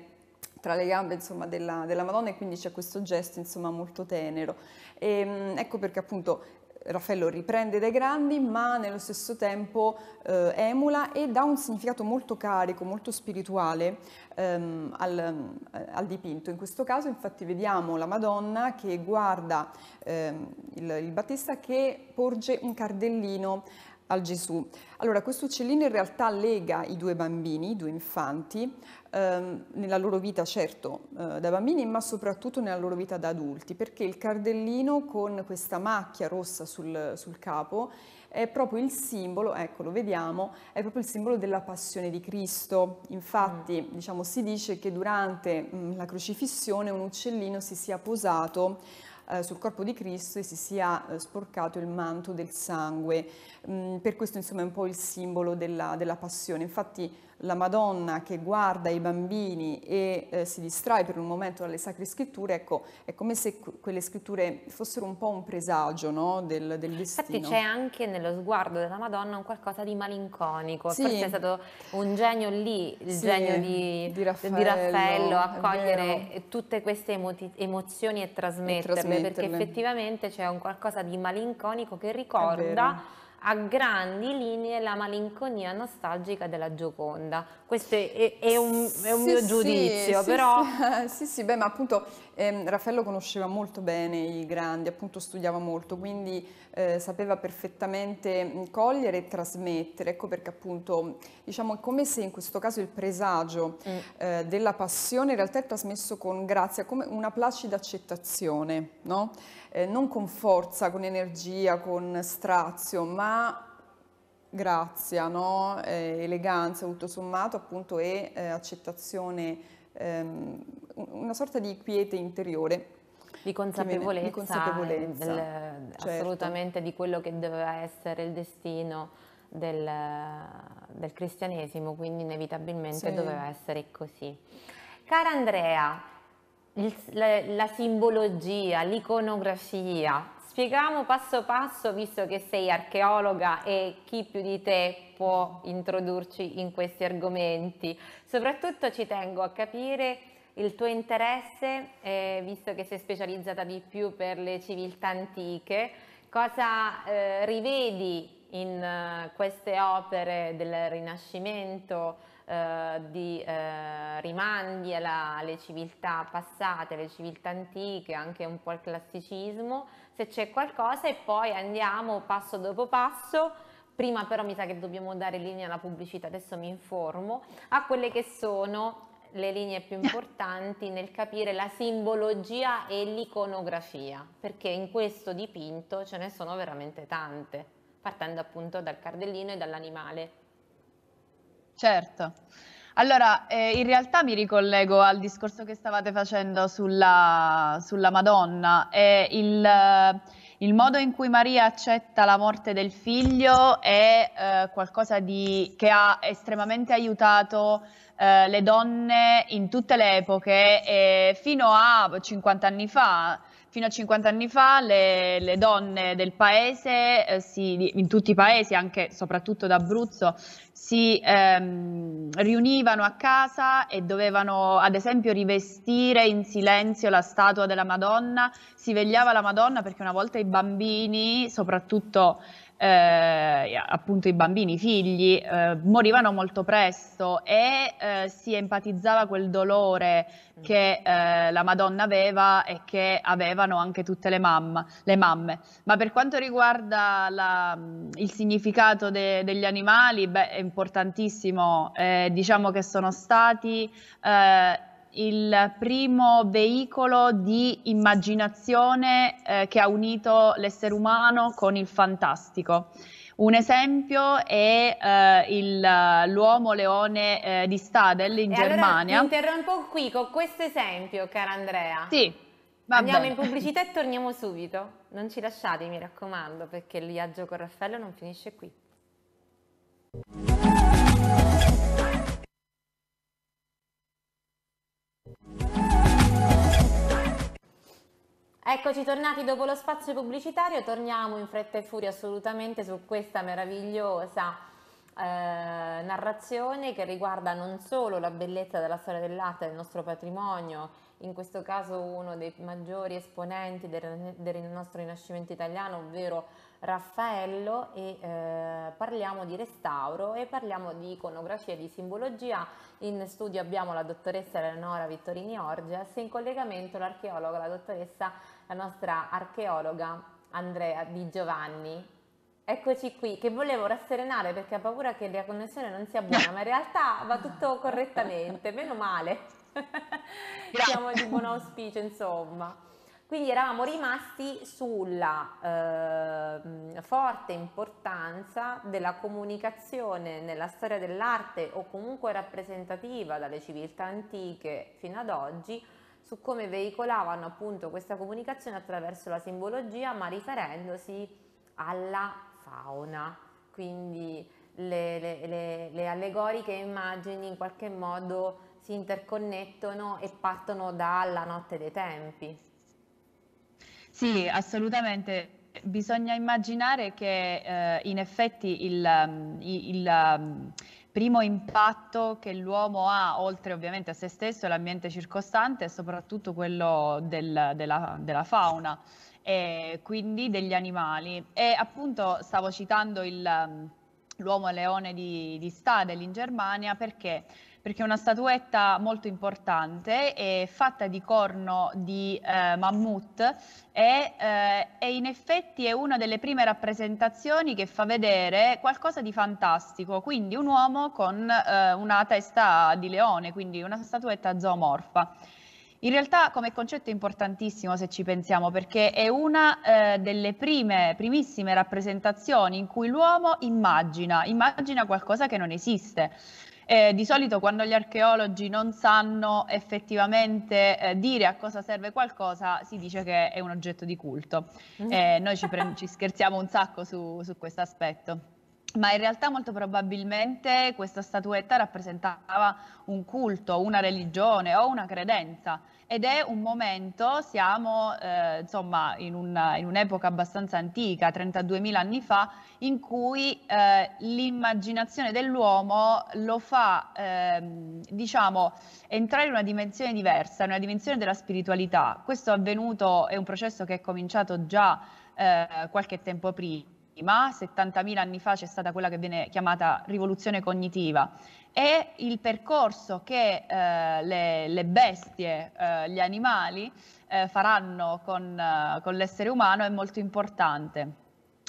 tra le gambe insomma, della, della, Madonna e quindi c'è questo gesto insomma, molto tenero. E, ehm, ecco perché appunto Raffaello riprende dai grandi ma nello stesso tempo eh, emula e dà un significato molto carico, molto spirituale ehm, al, al, dipinto. In questo caso infatti vediamo la Madonna che guarda ehm, il, il Battista che porge un cardellino al Gesù. Allora questo uccellino in realtà lega i due bambini, i due infanti, Ehm, nella loro vita certo eh, da bambini ma soprattutto nella loro vita da adulti perché il cardellino con questa macchia rossa sul, sul capo è proprio il simbolo, ecco lo vediamo, è proprio il simbolo della passione di Cristo. Infatti mm. diciamo, si dice che durante mh, mm, la crocifissione un uccellino si sia posato eh, sul corpo di Cristo e si sia eh, sporcato il manto del sangue. Mm, per questo insomma è un po' il simbolo della, della passione. Infatti la Madonna che guarda i bambini e eh, si distrae per un momento dalle sacre scritture, ecco, è come se quelle scritture fossero un po' un presagio no? del, del destino. Infatti c'è
anche nello sguardo della Madonna un qualcosa di malinconico, sì. forse è stato un genio lì,
il sì, genio di, di, Raffaello, di Raffaello a cogliere
tutte queste emoti- emozioni e trasmetterle, e trasmetterle, perché effettivamente c'è un qualcosa di malinconico che ricorda a grandi linee la malinconia nostalgica della Gioconda.
Questo è, è, un, è un mio sì, giudizio, sì, però... Sì, sì, beh, ma appunto ehm, Raffaello conosceva molto bene i grandi, appunto studiava molto, quindi eh, sapeva perfettamente cogliere e trasmettere, ecco perché appunto, diciamo, è come se in questo caso il presagio mm. eh, della passione in realtà è trasmesso con grazia, come una placida accettazione, no? eh, non con forza, con energia, con strazio, ma grazia, no? eh, eleganza, tutto sommato, appunto, e eh, accettazione, ehm, una sorta di quiete interiore. Di consapevolezza, di consapevolezza del, certo. assolutamente di quello che doveva
essere il destino del, del cristianesimo, quindi inevitabilmente sì. doveva essere così. Cara Andrea, il, la, la simbologia, l'iconografia, spieghiamo passo passo, visto che sei archeologa e chi più di te può introdurci in questi argomenti. Soprattutto ci tengo a capire il tuo interesse, eh, visto che sei specializzata di più per le civiltà antiche, cosa eh, rivedi in eh, queste opere del Rinascimento? Eh, di eh, rimandi alla, alle civiltà passate, alle civiltà antiche, anche un po' al classicismo, se c'è qualcosa e poi andiamo passo dopo passo, prima però mi sa che dobbiamo dare linea alla pubblicità, adesso mi informo, a quelle che sono le linee più importanti nel capire la simbologia e l'iconografia, perché in questo dipinto ce ne sono veramente tante, partendo appunto dal cardellino e dall'animale.
Certo. Allora, eh, in realtà mi ricollego al discorso che stavate facendo sulla, sulla Madonna. Eh, il, il, modo in cui Maria accetta la morte del figlio è eh, qualcosa di, che ha estremamente aiutato eh, le donne in tutte le epoche, fino a 50 anni fa fino a 50 anni fa le, le donne del paese, eh, si, in tutti i paesi, anche soprattutto d'Abruzzo, si ehm, riunivano a casa e dovevano ad esempio rivestire in silenzio la statua della Madonna, si vegliava la Madonna perché una volta i bambini, soprattutto eh, appunto i bambini, i figli, eh, morivano molto presto e eh, si empatizzava quel dolore mm. che eh, la Madonna aveva e che avevano anche tutte le, mamma, le mamme. Ma per quanto riguarda la, mm, il significato de, degli animali, beh, è importantissimo, eh, diciamo che sono stati eh, il primo veicolo di immaginazione eh, che ha unito l'essere umano con il fantastico. Un esempio è eh, eh l'uomo leone eh, di Stadel in e Germania. Allora,
interrompo qui con questo esempio, cara Andrea. Sì. Andiamo bene. in pubblicità e torniamo subito. Non ci lasciate, mi raccomando, perché il viaggio con Raffaello non finisce qui. Eccoci tornati dopo lo spazio pubblicitario, torniamo in fretta e furia assolutamente su questa meravigliosa eh, narrazione che riguarda non solo la bellezza della storia dell'arte, del nostro patrimonio, in questo caso uno dei maggiori esponenti del, del nostro rinascimento italiano, ovvero Raffaello, e eh, parliamo di restauro e parliamo di iconografia e di simbologia. In studio abbiamo la dottoressa Eleonora Vittorini Orges, in collegamento l'archeologa, la dottoressa la nostra archeologa Andrea Di Giovanni. Eccoci qui, che volevo rasserenare perché ha paura che la connessione non sia buona, ma in realtà va tutto correttamente, meno male. Siamo di buon auspicio, insomma. Quindi eravamo rimasti sulla eh, forte importanza della comunicazione nella storia dell'arte o comunque rappresentativa dalle civiltà antiche fino ad oggi su come veicolavano appunto questa comunicazione attraverso la simbologia ma riferendosi alla fauna, quindi le, le, le, le allegoriche immagini in qualche modo si interconnettono e partono dalla notte dei tempi.
Sì, assolutamente. Bisogna immaginare che eh, in effetti il, mm, il, il mm, primo impatto che l'uomo ha, oltre ovviamente a se stesso e l'ambiente circostante, è soprattutto quello del, della, della, fauna e quindi degli animali. E appunto stavo citando il, l'uomo leone di, di Stadel in Germania perché perché è una statuetta molto importante, è fatta di corno di eh, mammut e, eh, e, in effetti è una delle prime rappresentazioni che fa vedere qualcosa di fantastico, quindi un uomo con eh, una testa di leone, quindi una statuetta zoomorfa. In realtà come concetto è importantissimo se ci pensiamo perché è una eh, delle prime, primissime rappresentazioni in cui l'uomo immagina, immagina qualcosa che non esiste. Eh, di solito quando gli archeologi non sanno effettivamente eh, dire a cosa serve qualcosa, si dice che è un oggetto di culto. Mm-hmm. Eh, noi ci, pre- ci, scherziamo un sacco su, su questo aspetto ma in realtà molto probabilmente questa statuetta rappresentava un culto, una religione o una credenza ed è un momento, siamo eh, insomma in, una, in, un'epoca abbastanza antica, 32.000 anni fa, in cui eh, l'immaginazione dell'uomo lo fa, ehm, diciamo, entrare in una dimensione diversa, in una dimensione della spiritualità. Questo è avvenuto, è un processo che è cominciato già eh, qualche tempo prima. 70.000 anni fa c'è stata quella che viene chiamata rivoluzione cognitiva è il percorso che eh, le, le, bestie, eh, gli animali eh, faranno con, eh, con l'essere umano è molto importante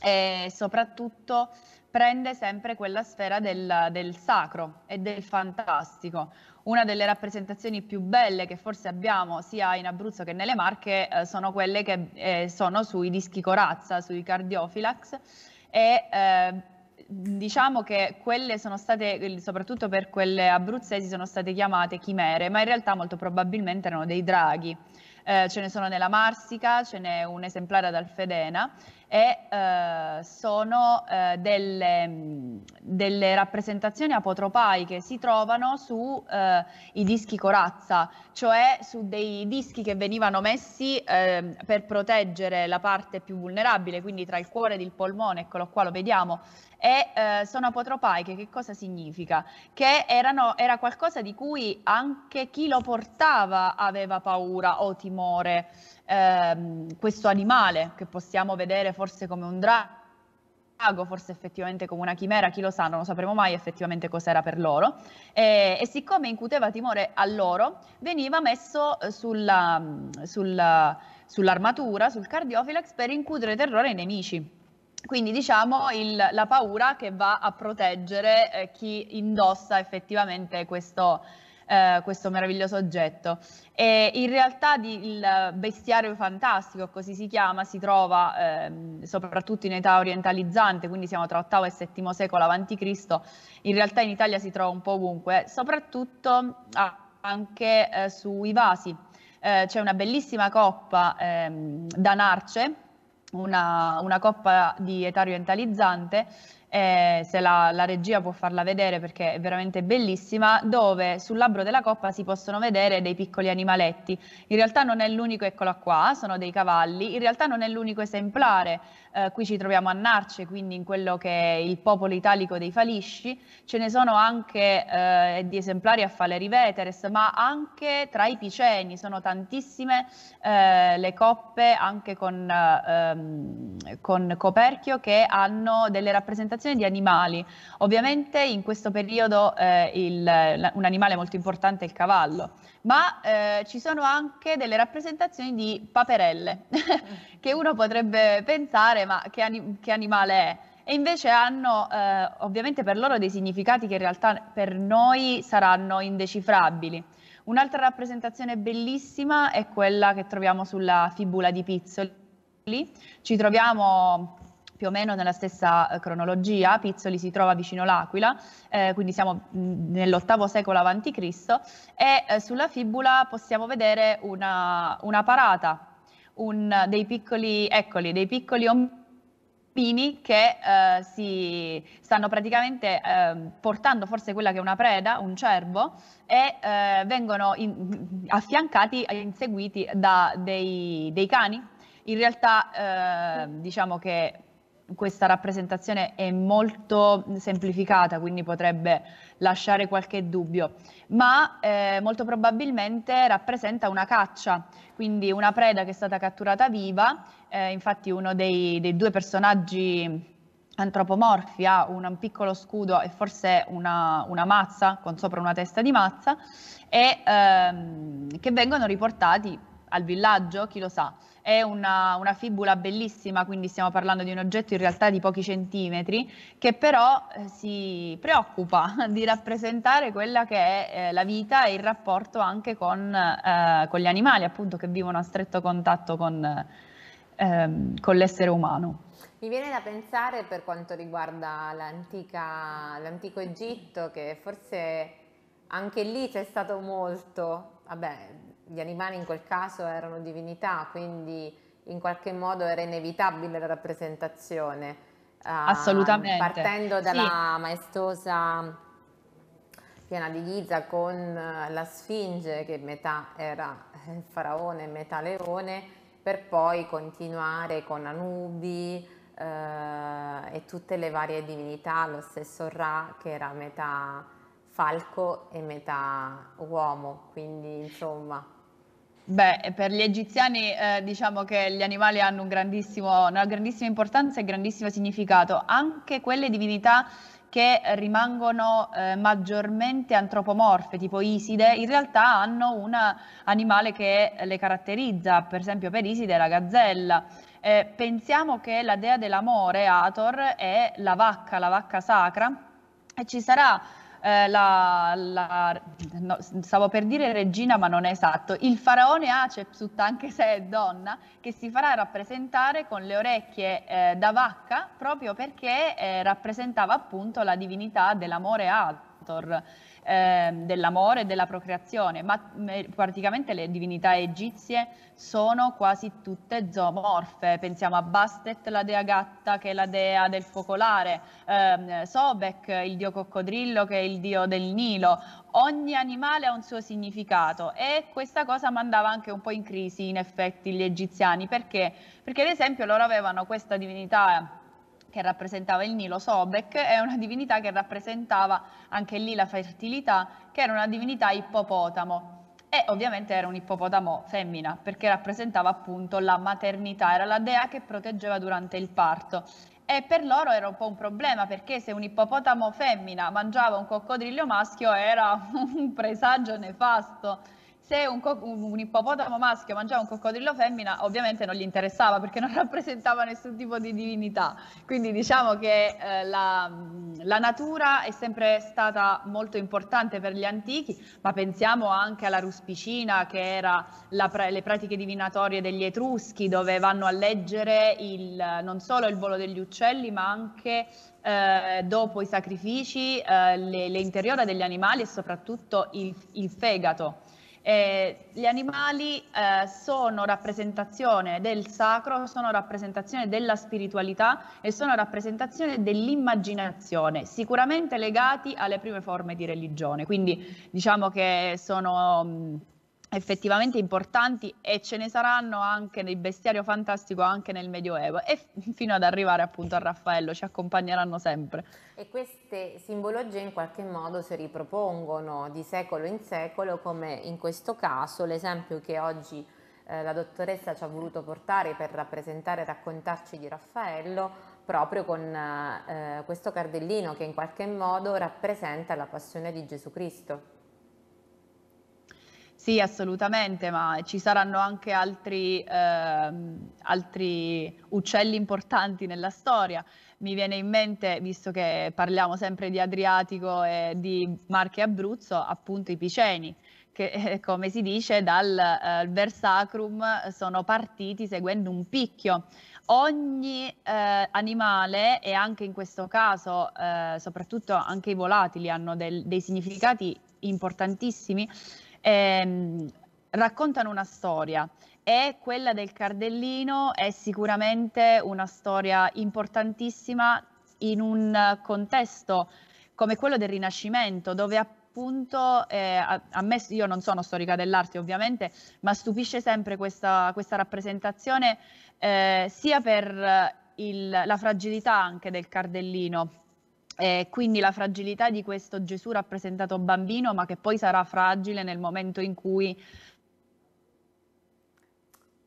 e soprattutto prende sempre quella sfera del, del, sacro e del fantastico. Una delle rappresentazioni più belle che forse abbiamo sia in Abruzzo che nelle Marche eh, sono quelle che eh, sono sui dischi corazza, sui cardiofilax e eh, diciamo che quelle sono state, soprattutto per quelle abruzzesi, sono state chiamate chimere, ma in realtà molto probabilmente erano dei draghi. Eh, ce ne sono nella Marsica, ce n'è un esemplare ad Alfedena e eh, sono eh, delle, mm, delle, rappresentazioni apotropaiche si trovano sui eh, dischi corazza, cioè su dei dischi che venivano messi ehm, per proteggere la parte più vulnerabile, quindi tra il cuore ed il polmone, eccolo qua lo vediamo, e eh, sono apotropaiche, che cosa significa? Che erano, era qualcosa di cui anche chi lo portava aveva paura o timore ehm, questo animale che possiamo vedere forse come un drago, forse effettivamente come una chimera, chi lo sa, non lo sapremo mai effettivamente cos'era per loro, e, e siccome incuteva timore a loro, veniva messo eh, sulla, sulla, sull'armatura, sul cardiofilex per incutere terrore ai nemici. Quindi diciamo il, la paura che va a proteggere eh, chi indossa effettivamente questo, eh, questo meraviglioso oggetto. E in realtà di, il bestiario fantastico, così si chiama, si trova eh, soprattutto in età orientalizzante, quindi siamo tra VIII e VII secolo a.C., in realtà in Italia si trova un po' ovunque, soprattutto anche eh, sui vasi. Eh, c'è una bellissima coppa ehm, da narce una, una, coppa di età orientalizzante eh, se la, la, regia può farla vedere perché è veramente bellissima, dove sul labbro della coppa si possono vedere dei piccoli animaletti. In realtà non è l'unico, eccola qua, sono dei cavalli, in realtà non è l'unico esemplare, eh, qui ci troviamo a Narce, quindi in quello che è il popolo italico dei Falisci, ce ne sono anche eh, di esemplari a Faleri Veteres, ma anche tra i Piceni, sono tantissime eh, le coppe anche con, ehm, con coperchio che hanno delle rappresentazioni manifestazione di animali. Ovviamente in questo periodo eh, il, un animale molto importante è il cavallo, ma eh, ci sono anche delle rappresentazioni di paperelle, che uno potrebbe pensare ma che, anim che animale è? e invece hanno eh, ovviamente per loro dei significati che in realtà per noi saranno indecifrabili. Un'altra rappresentazione bellissima è quella che troviamo sulla fibula di Pizzoli. Ci troviamo più o meno nella stessa eh, cronologia, Pizzoli si trova vicino l'Aquila, eh, quindi siamo nell'ottavo secolo a.C. e eh, sulla fibula possiamo vedere una, una parata, un, dei piccoli, eccoli, dei piccoli ompini che eh, si stanno praticamente ehm, portando forse quella che è una preda, un cervo, e eh, vengono in, affiancati e inseguiti da dei, dei cani. In realtà eh, diciamo che questa rappresentazione è molto semplificata, quindi potrebbe lasciare qualche dubbio, ma eh, molto probabilmente rappresenta una caccia, quindi una preda che è stata catturata viva, eh, infatti uno dei, dei due personaggi antropomorfi ha un piccolo scudo e forse una, una, mazza con sopra una testa di mazza e ehm, che vengono riportati al villaggio, chi lo sa. È una, una, fibula bellissima, quindi stiamo parlando di un oggetto in realtà di pochi centimetri, che però eh, si preoccupa di rappresentare quella che è eh, la vita e il rapporto anche con, eh, con, gli animali, appunto, che vivono a stretto contatto con, ehm, con l'essere umano.
Mi viene da pensare per quanto riguarda l'antico Egitto che forse anche lì c'è stato molto, vabbè, gli animali in quel caso erano divinità, quindi in qualche modo era inevitabile la rappresentazione. Ah, Assolutamente. Uh, partendo dalla sì. maestosa piena di Giza con eh, la Sfinge, che metà era il faraone e metà leone, per poi continuare con Anubi eh, e tutte le varie divinità, lo stesso Ra che era metà falco e metà uomo, quindi insomma
Beh, per gli egiziani eh, diciamo che gli animali hanno un una grandissima importanza e grandissimo significato, anche quelle divinità che rimangono eh, maggiormente antropomorfe, tipo Iside, in realtà hanno un animale che le caratterizza, per esempio per Iside è la gazzella. Eh, pensiamo che la dea dell'amore, Ator, è la vacca, la vacca sacra, e ci sarà eh, la, la no, stavo per dire regina ma non è esatto, il faraone Acepsut anche se è donna, che si farà rappresentare con le orecchie eh, da vacca proprio perché eh, rappresentava appunto la divinità dell'amore alto Denator, eh, dell'amore e della procreazione, ma praticamente le divinità egizie sono quasi tutte zoomorfe. Pensiamo a Bastet, la dea gatta, che è la dea del focolare, eh, Sobek, il dio coccodrillo, che è il dio del Nilo. Ogni animale ha un suo significato e questa cosa mandava anche un po' in crisi, in effetti, gli egiziani. Perché? Perché, ad esempio, loro avevano questa divinità che rappresentava il Nilo, Sobek, è una divinità che rappresentava anche lì la fertilità, che era una divinità ippopotamo. E ovviamente era un ippopotamo femmina, perché rappresentava appunto la maternità, era la dea che proteggeva durante il parto. E per loro era un po' un problema, perché se un ippopotamo femmina mangiava un coccodrillo maschio era un presagio nefasto se un, co- un, ippopotamo maschio mangiava un coccodrillo femmina ovviamente non gli interessava perché non rappresentava nessun tipo di divinità. Quindi diciamo che eh, la, la, natura è sempre stata molto importante per gli antichi, ma pensiamo anche alla ruspicina che era pra- le pratiche divinatorie degli etruschi dove vanno a leggere il, non solo il volo degli uccelli ma anche eh, dopo i sacrifici eh, le, le interiora degli animali e soprattutto il, il fegato eh, gli animali eh, sono rappresentazione del sacro, sono rappresentazione della spiritualità e sono rappresentazione dell'immaginazione, sicuramente legati alle prime forme di religione. Quindi diciamo che sono... Mh, effettivamente importanti e ce ne saranno anche nel bestiario fantastico anche nel Medioevo e fino ad arrivare appunto a Raffaello ci accompagneranno sempre.
E queste simbologie in qualche modo si ripropongono di secolo in secolo come in questo caso l'esempio che oggi eh, la dottoressa ci ha voluto portare per rappresentare e raccontarci di Raffaello proprio con eh, questo cardellino che in qualche modo rappresenta la passione di Gesù Cristo.
Sì, assolutamente, ma ci saranno anche altri, ehm, altri, uccelli importanti nella storia. Mi viene in mente, visto che parliamo sempre di Adriatico e di Marche Abruzzo, appunto i piceni, che eh, come si dice dal eh, versacrum sono partiti seguendo un picchio. Ogni eh, animale e anche in questo caso, eh, soprattutto anche i volatili, hanno del, dei significati importantissimi ehm, raccontano una storia e quella del Cardellino è sicuramente una storia importantissima in un contesto come quello del Rinascimento, dove appunto, eh, a, a, me, io non sono storica dell'arte ovviamente, ma stupisce sempre questa, questa rappresentazione eh, sia per il, la fragilità anche del Cardellino, eh, quindi la fragilità di questo Gesù rappresentato bambino, ma che poi sarà fragile nel momento in cui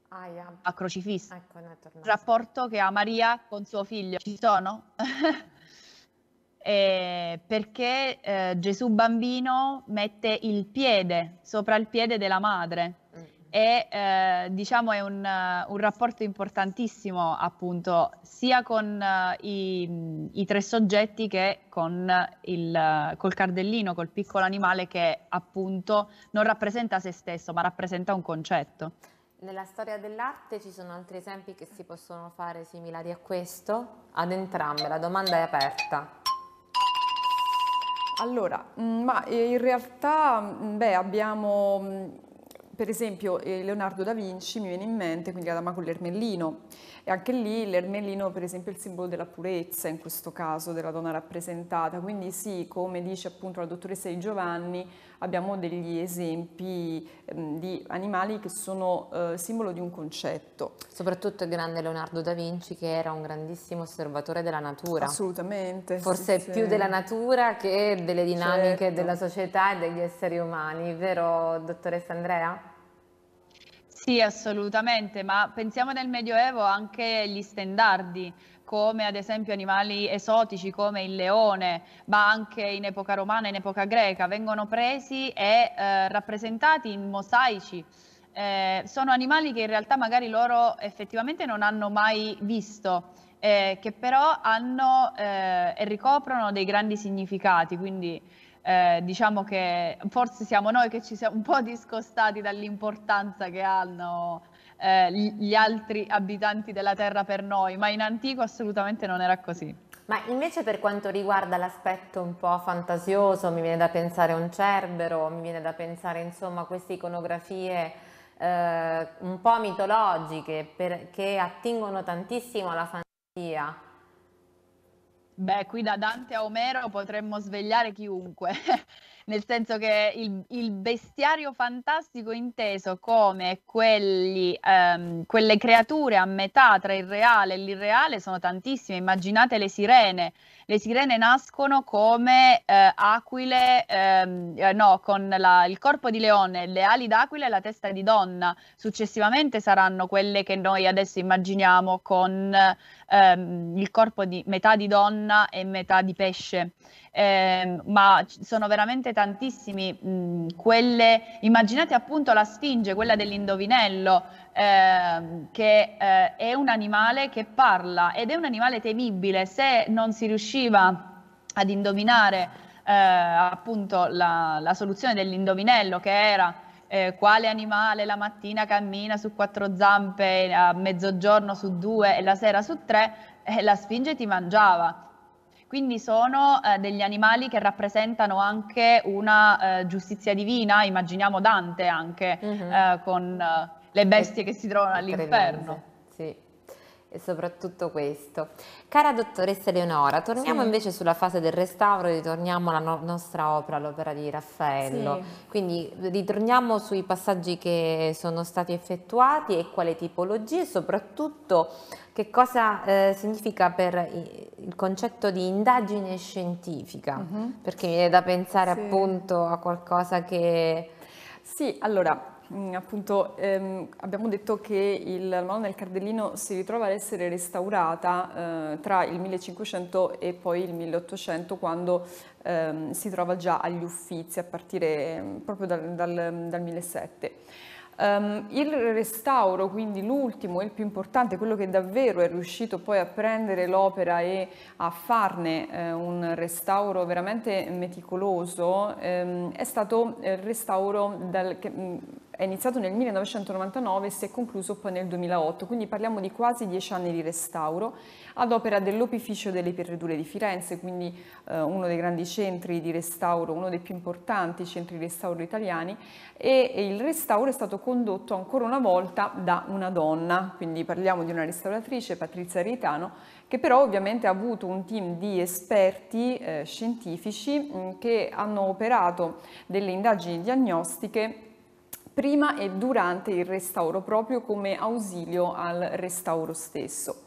Aia. a crocifisso. Ecco, Il rapporto che ha Maria con suo figlio. Ci sono? Eh, perché eh, Gesù bambino mette il piede sopra il piede della madre e eh, diciamo è un, eh, un, rapporto importantissimo appunto sia con uh, i, i, tre soggetti che con il, uh, col cardellino, col piccolo animale che appunto non rappresenta se stesso ma rappresenta un concetto.
Nella storia dell'arte ci sono altri esempi che si possono fare similari a questo?
Ad entrambe, la domanda è
aperta. Allora, mm, ma in realtà mm, beh, abbiamo mm, per esempio eh, Leonardo da Vinci mi viene in mente, quindi la dama con l'ermellino, e anche lì l'ermellino per esempio è il simbolo della purezza in questo caso della donna rappresentata, quindi sì, come dice appunto la dottoressa Di Giovanni, abbiamo degli esempi ehm, di animali che sono eh, simbolo di un concetto. Soprattutto il grande Leonardo da Vinci che era un grandissimo osservatore della natura.
Assolutamente.
Forse sì, più sì. della
natura che delle dinamiche certo. della società e degli esseri
umani, vero dottoressa Andrea? Sì, assolutamente, ma pensiamo nel Medioevo anche agli stendardi, come ad esempio animali esotici come il leone, ma anche in epoca romana, in epoca greca, vengono presi e eh, rappresentati in mosaici. Eh, sono animali che in realtà magari loro effettivamente non hanno mai visto, eh, che però hanno eh, e ricoprono dei grandi significati, quindi eh, diciamo che forse siamo noi che ci siamo un po' discostati dall'importanza che hanno eh, gli altri abitanti della terra per noi, ma in antico assolutamente non era così. Ma invece per quanto
riguarda l'aspetto un po' fantasioso, mi viene da pensare a un cerbero, mi viene da pensare insomma a queste iconografie eh, un po' mitologiche
per, che attingono tantissimo alla fantasia. Beh, qui da Dante a Omero potremmo svegliare chiunque, nel senso che il, il bestiario fantastico inteso come quelli, ehm, quelle creature a metà tra il reale e l'irreale sono tantissime, immaginate le sirene, le sirene nascono come eh, aquile, ehm, eh, no, con la, il corpo di leone, le ali d'aquila e la testa di donna. Successivamente saranno quelle che noi adesso immaginiamo con ehm, il corpo di metà di donna e metà di pesce. Eh, ma sono veramente tantissimi mh, quelle, immaginate appunto la Sfinge, quella dell'indovinello, eh, che eh, è un animale che parla ed è un animale temibile. Se non si riusciva ad indovinare eh, appunto la, la soluzione dell'indovinello che era eh, quale animale la mattina cammina su quattro zampe, a mezzogiorno su due e la sera su tre, eh, la sfinge ti mangiava. Quindi sono eh, degli animali che rappresentano anche una eh, giustizia divina, immaginiamo Dante anche mm-hmm. Eh, con eh, le bestie che si trovano all'inferno.
Sì, e soprattutto questo.
Cara dottoressa Eleonora, torniamo
sì. invece sulla fase del restauro e ritorniamo alla no nostra opera, l'opera di Raffaello. Sì. Quindi ritorniamo sui passaggi che sono stati effettuati e quale tipologie, soprattutto che cosa eh, significa per il concetto di indagine scientifica, uh mm-hmm. -huh. perché mi viene da pensare sì. appunto a qualcosa
che... Sì, allora Mm, appunto ehm, abbiamo detto che il, la mano del Cardellino si ritrova ad essere restaurata eh, tra il 1500 e poi il 1800 quando ehm, si trova già agli Uffizi a partire ehm, proprio dal, dal, dal 1700. Um, il restauro, quindi l'ultimo e il più importante, quello che davvero è riuscito poi a prendere l'opera e a farne eh, un restauro veramente meticoloso, ehm, è stato eh, il restauro dal, che mh, mm, è iniziato nel 1999 e si è concluso poi nel 2008, quindi parliamo di quasi dieci anni di restauro ad opera dell'Opificio delle Perredure di Firenze, quindi eh, uno dei grandi centri di restauro, uno dei più importanti centri di restauro italiani e, e il restauro è stato condotto ancora una volta da una donna, quindi parliamo di una restauratrice, Patrizia Reitano, che però ovviamente ha avuto un team di esperti eh, scientifici mh, mm, che hanno operato delle indagini diagnostiche prima e durante il restauro, proprio come ausilio al restauro stesso.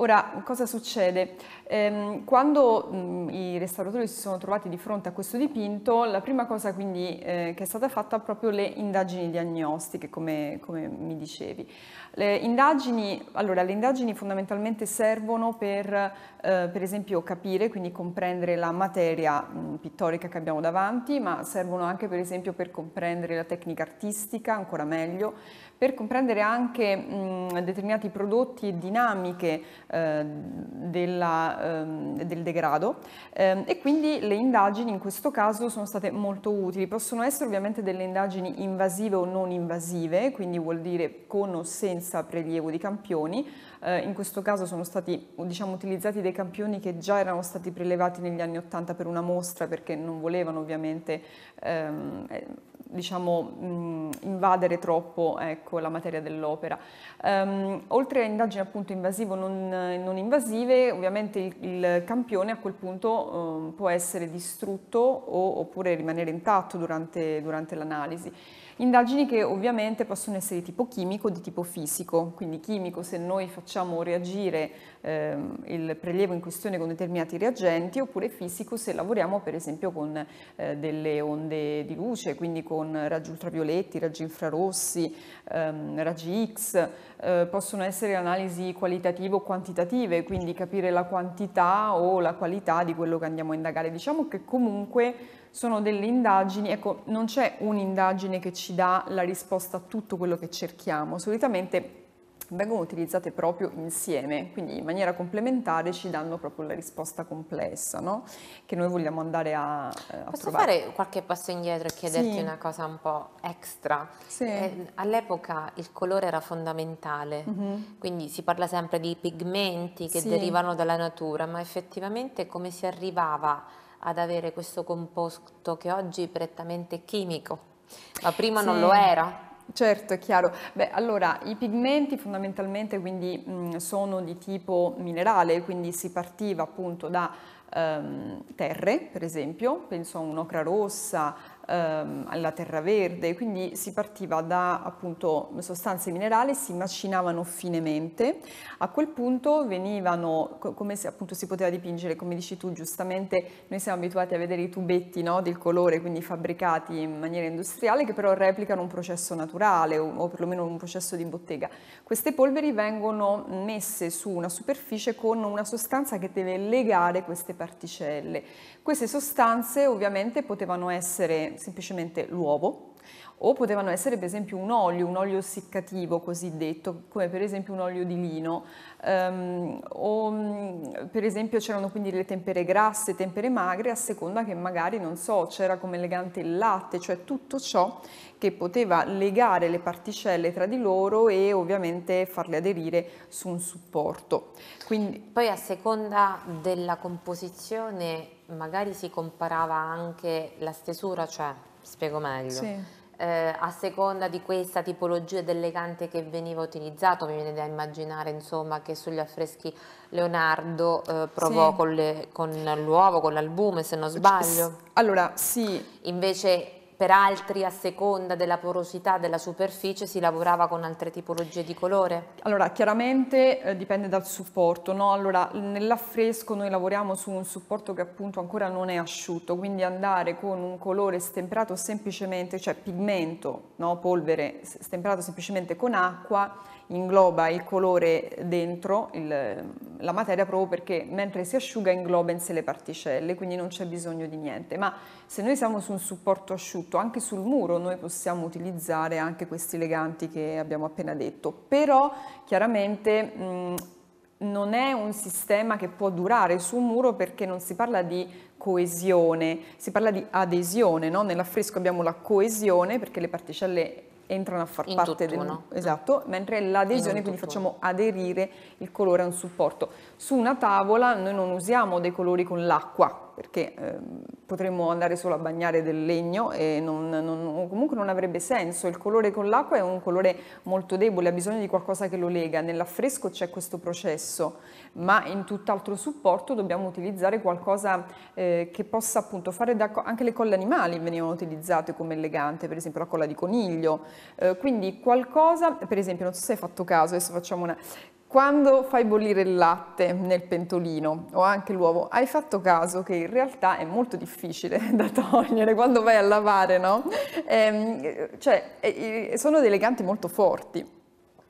Ora, cosa succede? Ehm, quando i restauratori si sono trovati di fronte a questo dipinto, la prima cosa quindi eh, che è stata fatta è proprio le indagini diagnostiche, come, come mi dicevi. Le indagini, allora, le indagini fondamentalmente servono per, eh, per esempio, capire, quindi comprendere la materia pittorica che abbiamo davanti, ma servono anche, per esempio, per comprendere la tecnica artistica, ancora meglio, per comprendere anche mh, determinati prodotti e dinamiche eh, della, eh, del degrado ehm, e quindi le indagini in questo caso sono state molto utili. Possono essere ovviamente delle indagini invasive o non invasive, quindi vuol dire con o senza prelievo di campioni, eh, in questo caso sono stati diciamo, utilizzati dei campioni che già erano stati prelevati negli anni 80 per una mostra perché non volevano ovviamente ehm, eh, diciamo, mh, invadere troppo ecco, la materia dell'opera. Um, oltre a indagini appunto o non, non invasive, ovviamente il, il, campione a quel punto um, può essere distrutto o, oppure rimanere intatto durante, durante l'analisi. Indagini che ovviamente possono essere di tipo chimico, o di tipo fisico, quindi chimico se noi facciamo reagire ehm, il prelievo in questione con determinati reagenti oppure fisico se lavoriamo per esempio con eh, delle onde di luce, quindi con raggi ultravioletti, raggi infrarossi, ehm, raggi X, eh, possono essere analisi qualitative o quantitative, quindi capire la quantità o la qualità di quello che andiamo a indagare. Diciamo che comunque sono delle indagini, ecco, non c'è un'indagine che ci dà la risposta a tutto quello che cerchiamo, solitamente vengono utilizzate proprio insieme, quindi in maniera complementare ci danno proprio la risposta complessa no? che noi vogliamo andare a, eh, a Posso trovare. fare qualche passo indietro e chiederti sì. una cosa
un po' extra? Sì. Eh, all'epoca il colore era fondamentale, mm-hmm. quindi si parla sempre di pigmenti che sì. derivano dalla natura, ma effettivamente come si arrivava ad avere questo composto che oggi è prettamente chimico?
Ma prima non lo era? Certo, è chiaro. Beh, allora, i pigmenti fondamentalmente quindi, mh, sono di tipo minerale, quindi si partiva appunto da ehm, terre, per esempio, penso a un'ocra rossa, ehm, alla terra verde, quindi si partiva da appunto sostanze minerali, si macinavano finemente, a quel punto venivano, come se, appunto si poteva dipingere, come dici tu giustamente, noi siamo abituati a vedere i tubetti no, del colore, quindi fabbricati in maniera industriale, che però replicano un processo naturale o, o perlomeno un processo di bottega. Queste polveri vengono messe su una superficie con una sostanza che deve legare queste particelle. Queste sostanze ovviamente potevano essere semplicemente l'uovo, o potevano essere per esempio un olio, un olio essiccativo cosiddetto, come per esempio un olio di lino, um, o mm, per esempio c'erano quindi le tempere grasse, tempere magre, a seconda che magari, non so, c'era come legante il latte, cioè tutto ciò che poteva legare le particelle tra di loro e ovviamente farle aderire su un supporto. Quindi, Poi a seconda della composizione
magari si comparava anche la stesura, cioè, spiego meglio. Sì. Eh, a seconda di questa tipologia d'elegante che veniva utilizzato, mi viene da immaginare insomma, che sugli affreschi Leonardo eh, provò sì. con, l'uovo, con l'albume se non sbaglio. Allora sì. Invece per altri a seconda della porosità della superficie si lavorava con altre tipologie di colore?
Allora chiaramente eh, dipende dal supporto, no? allora, nell'affresco noi lavoriamo su un supporto che appunto ancora non è asciutto, quindi andare con un colore stemperato semplicemente, cioè pigmento, no? polvere stemperato semplicemente con acqua ingloba il colore dentro il, la materia proprio perché mentre si asciuga ingloba in sé le particelle, quindi non c'è bisogno di niente. Ma se noi siamo su un supporto asciutto, anche sul muro noi possiamo utilizzare anche questi leganti che abbiamo appena detto, però chiaramente mh, non è un sistema che può durare su un muro perché non si parla di coesione, si parla di adesione, no? nell'affresco abbiamo la coesione perché le particelle entrano a far in parte tutt'uno. del esatto, mentre l'adesione quindi facciamo aderire il colore a un supporto. Su una tavola noi non usiamo dei colori con l'acqua perché eh, potremmo andare solo a bagnare del legno e non, non, comunque non avrebbe senso. Il colore con l'acqua è un colore molto debole, ha bisogno di qualcosa che lo lega. Nell'affresco c'è questo processo ma in tutt'altro supporto dobbiamo utilizzare qualcosa eh, che possa appunto fare da co- anche le colle animali venivano utilizzate come elegante, per esempio la colla di coniglio, eh, quindi qualcosa, per esempio non so se hai fatto caso, adesso facciamo una, quando fai bollire il latte nel pentolino o anche l'uovo, hai fatto caso che in realtà è molto difficile da togliere quando vai a lavare, no? Ehm, cioè, sono dei leganti molto forti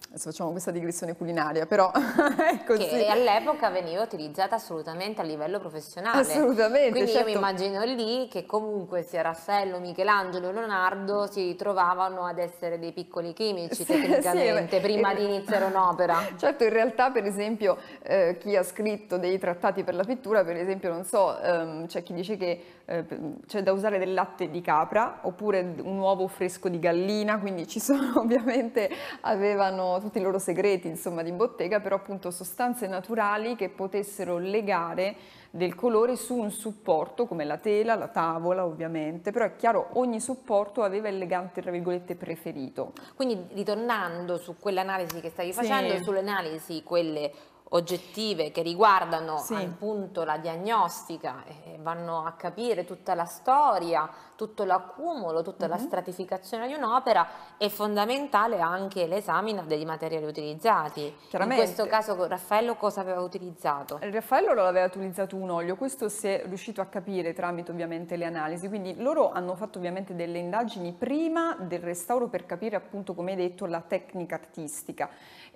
adesso facciamo questa digressione culinaria, però è così. Che
all'epoca veniva utilizzata assolutamente a livello professionale. Assolutamente. Quindi certo. io mi certo. immagino lì che comunque sia Raffaello, Michelangelo e Leonardo
si trovavano ad essere dei piccoli chimici tecnicamente sì, eh, prima in... di iniziare un'opera. Certo, in realtà per esempio eh, chi ha scritto dei trattati per la pittura, per esempio non so, ehm, c'è chi dice che eh, c'è da usare del latte di capra oppure un uovo fresco di gallina, quindi ci sono ovviamente, avevano tutti i loro segreti insomma, di bottega, però appunto sostanze naturali che potessero legare del colore su un supporto come la tela, la tavola ovviamente, però è chiaro ogni supporto aveva il legante tra virgolette preferito.
Quindi ritornando su quell'analisi che stavi facendo, sulle analisi quelle oggettive che riguardano sì. appunto la diagnostica, eh, vanno a capire tutta la storia, tutto l'accumulo, tutta mm -hmm. la mhm. stratificazione di un'opera, è fondamentale anche l'esamina dei materiali utilizzati. In questo
caso Raffaello cosa aveva utilizzato? Eh, Raffaello lo aveva utilizzato un olio, questo si è riuscito a capire tramite ovviamente le analisi, quindi loro hanno fatto ovviamente delle indagini prima del restauro per capire appunto come hai detto la tecnica artistica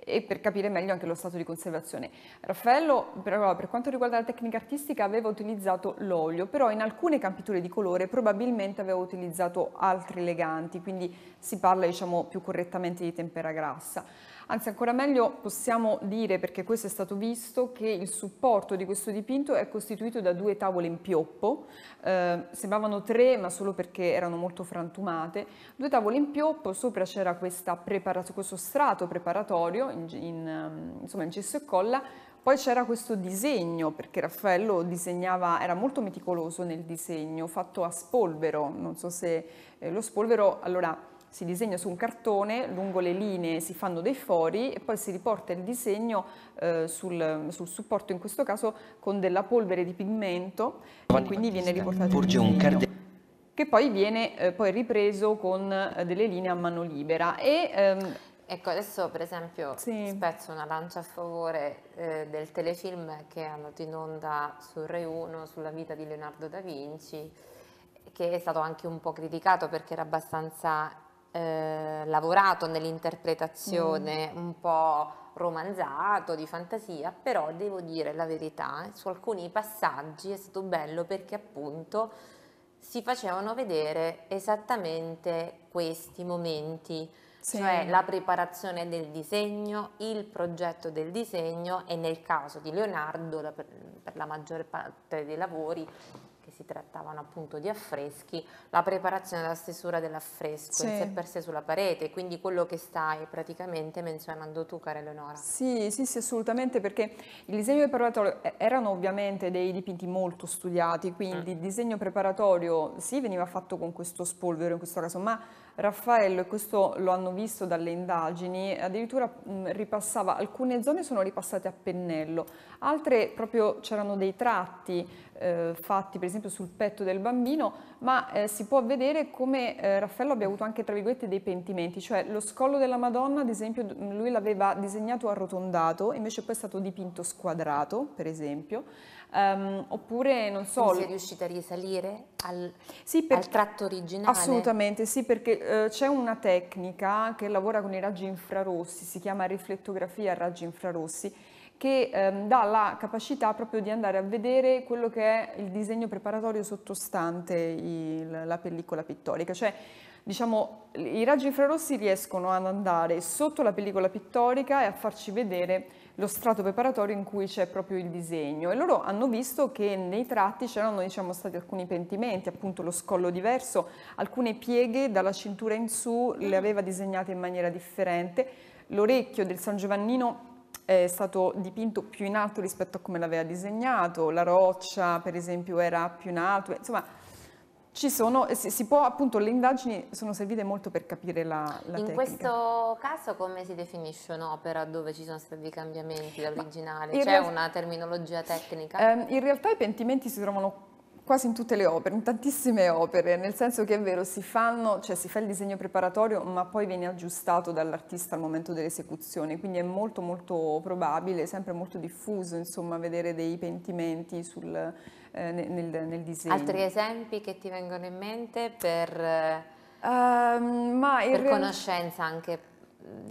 e per capire meglio anche lo stato di conservazione. Raffaello, però, per quanto riguarda la tecnica artistica, aveva utilizzato l'olio, però in alcune campiture di colore probabilmente aveva utilizzato altri leganti, quindi si parla diciamo, più correttamente di tempera grassa. Anzi, ancora meglio possiamo dire, perché questo è stato visto, che il supporto di questo dipinto è costituito da due tavole in pioppo, eh, sembravano tre ma solo perché erano molto frantumate, due tavole in pioppo, sopra c'era questo strato preparatorio in, in, ehm, insomma, in gesso e colla, poi c'era questo disegno, perché Raffaello disegnava, era molto meticoloso nel disegno, fatto a spolvero, non so se eh, lo spolvero, allora si disegna su un cartone, lungo le linee si fanno dei fori e poi si riporta il disegno eh, sul, sul, supporto, in questo caso con della polvere di pigmento, Giovanni quindi Battista, viene riportato il disegno. che poi viene eh, poi ripreso con eh, delle linee a mano libera. E, ehm, Ecco, adesso per esempio sì. spezzo una
lancia a favore eh, del telefilm che è andato in onda sul Re 1 sulla vita di Leonardo da Vinci, che è stato anche un po' criticato perché era abbastanza eh, lavorato nell'interpretazione mm. un po' romanzato, di fantasia, però devo dire la verità, su alcuni passaggi è stato bello perché appunto si facevano vedere esattamente questi momenti, sì. cioè la preparazione del disegno, il progetto del disegno e nel caso di Leonardo, per la maggior parte dei lavori, si trattavano appunto di affreschi, la preparazione della stesura dell'affresco sì. in sé per sé sulla parete, quindi quello che stai praticamente menzionando tu, cara Eleonora. Sì,
sì, sì, assolutamente, perché il disegno preparatorio eh, erano ovviamente dei dipinti molto studiati, quindi mm. il disegno preparatorio sì veniva fatto con questo spolvero in questo caso, ma Raffaello, e questo lo hanno visto dalle indagini, addirittura mh, ripassava, alcune zone sono ripassate a pennello, altre proprio c'erano dei tratti eh, fatti per esempio sul petto del bambino, ma eh, si può vedere come eh, Raffaello abbia avuto anche tra virgolette dei pentimenti, cioè lo scollo della Madonna ad esempio lui l'aveva disegnato arrotondato, invece poi è stato dipinto squadrato per esempio, Um, oppure non so. Quindi sei riuscita a risalire al, sì, per, al tratto originale? Assolutamente sì, perché eh, c'è una tecnica che lavora con i raggi infrarossi, si chiama riflettografia a raggi infrarossi, che ehm, dà la capacità proprio di andare a vedere quello che è il disegno preparatorio sottostante il, la pellicola pittorica, cioè diciamo i raggi infrarossi riescono ad andare sotto la pellicola pittorica e a farci vedere lo strato preparatorio in cui c'è proprio il disegno e loro hanno visto che nei tratti c'erano diciamo, stati alcuni pentimenti, appunto lo scollo diverso, alcune pieghe dalla cintura in su le aveva disegnate in maniera differente, l'orecchio del San Giovannino è stato dipinto più in alto rispetto a come l'aveva disegnato, la roccia per esempio era più in alto, insomma ci sono, eh, si, può appunto, le indagini sono servite molto per capire la, la In tecnica.
questo caso come si definisce un'opera dove ci sono stati cambiamenti dall'originale? C'è una terminologia tecnica? Ehm,
in realtà i pentimenti si trovano quasi in tutte le opere, in tantissime opere, nel senso che è vero, si fanno, cioè si fa il disegno preparatorio, ma poi viene aggiustato dall'artista al momento dell'esecuzione, quindi è molto molto probabile, sempre molto diffuso, insomma, vedere dei pentimenti sul, eh, nel, nel, disegno. Altri
esempi che ti vengono in mente per, uh,
per conoscenza
anche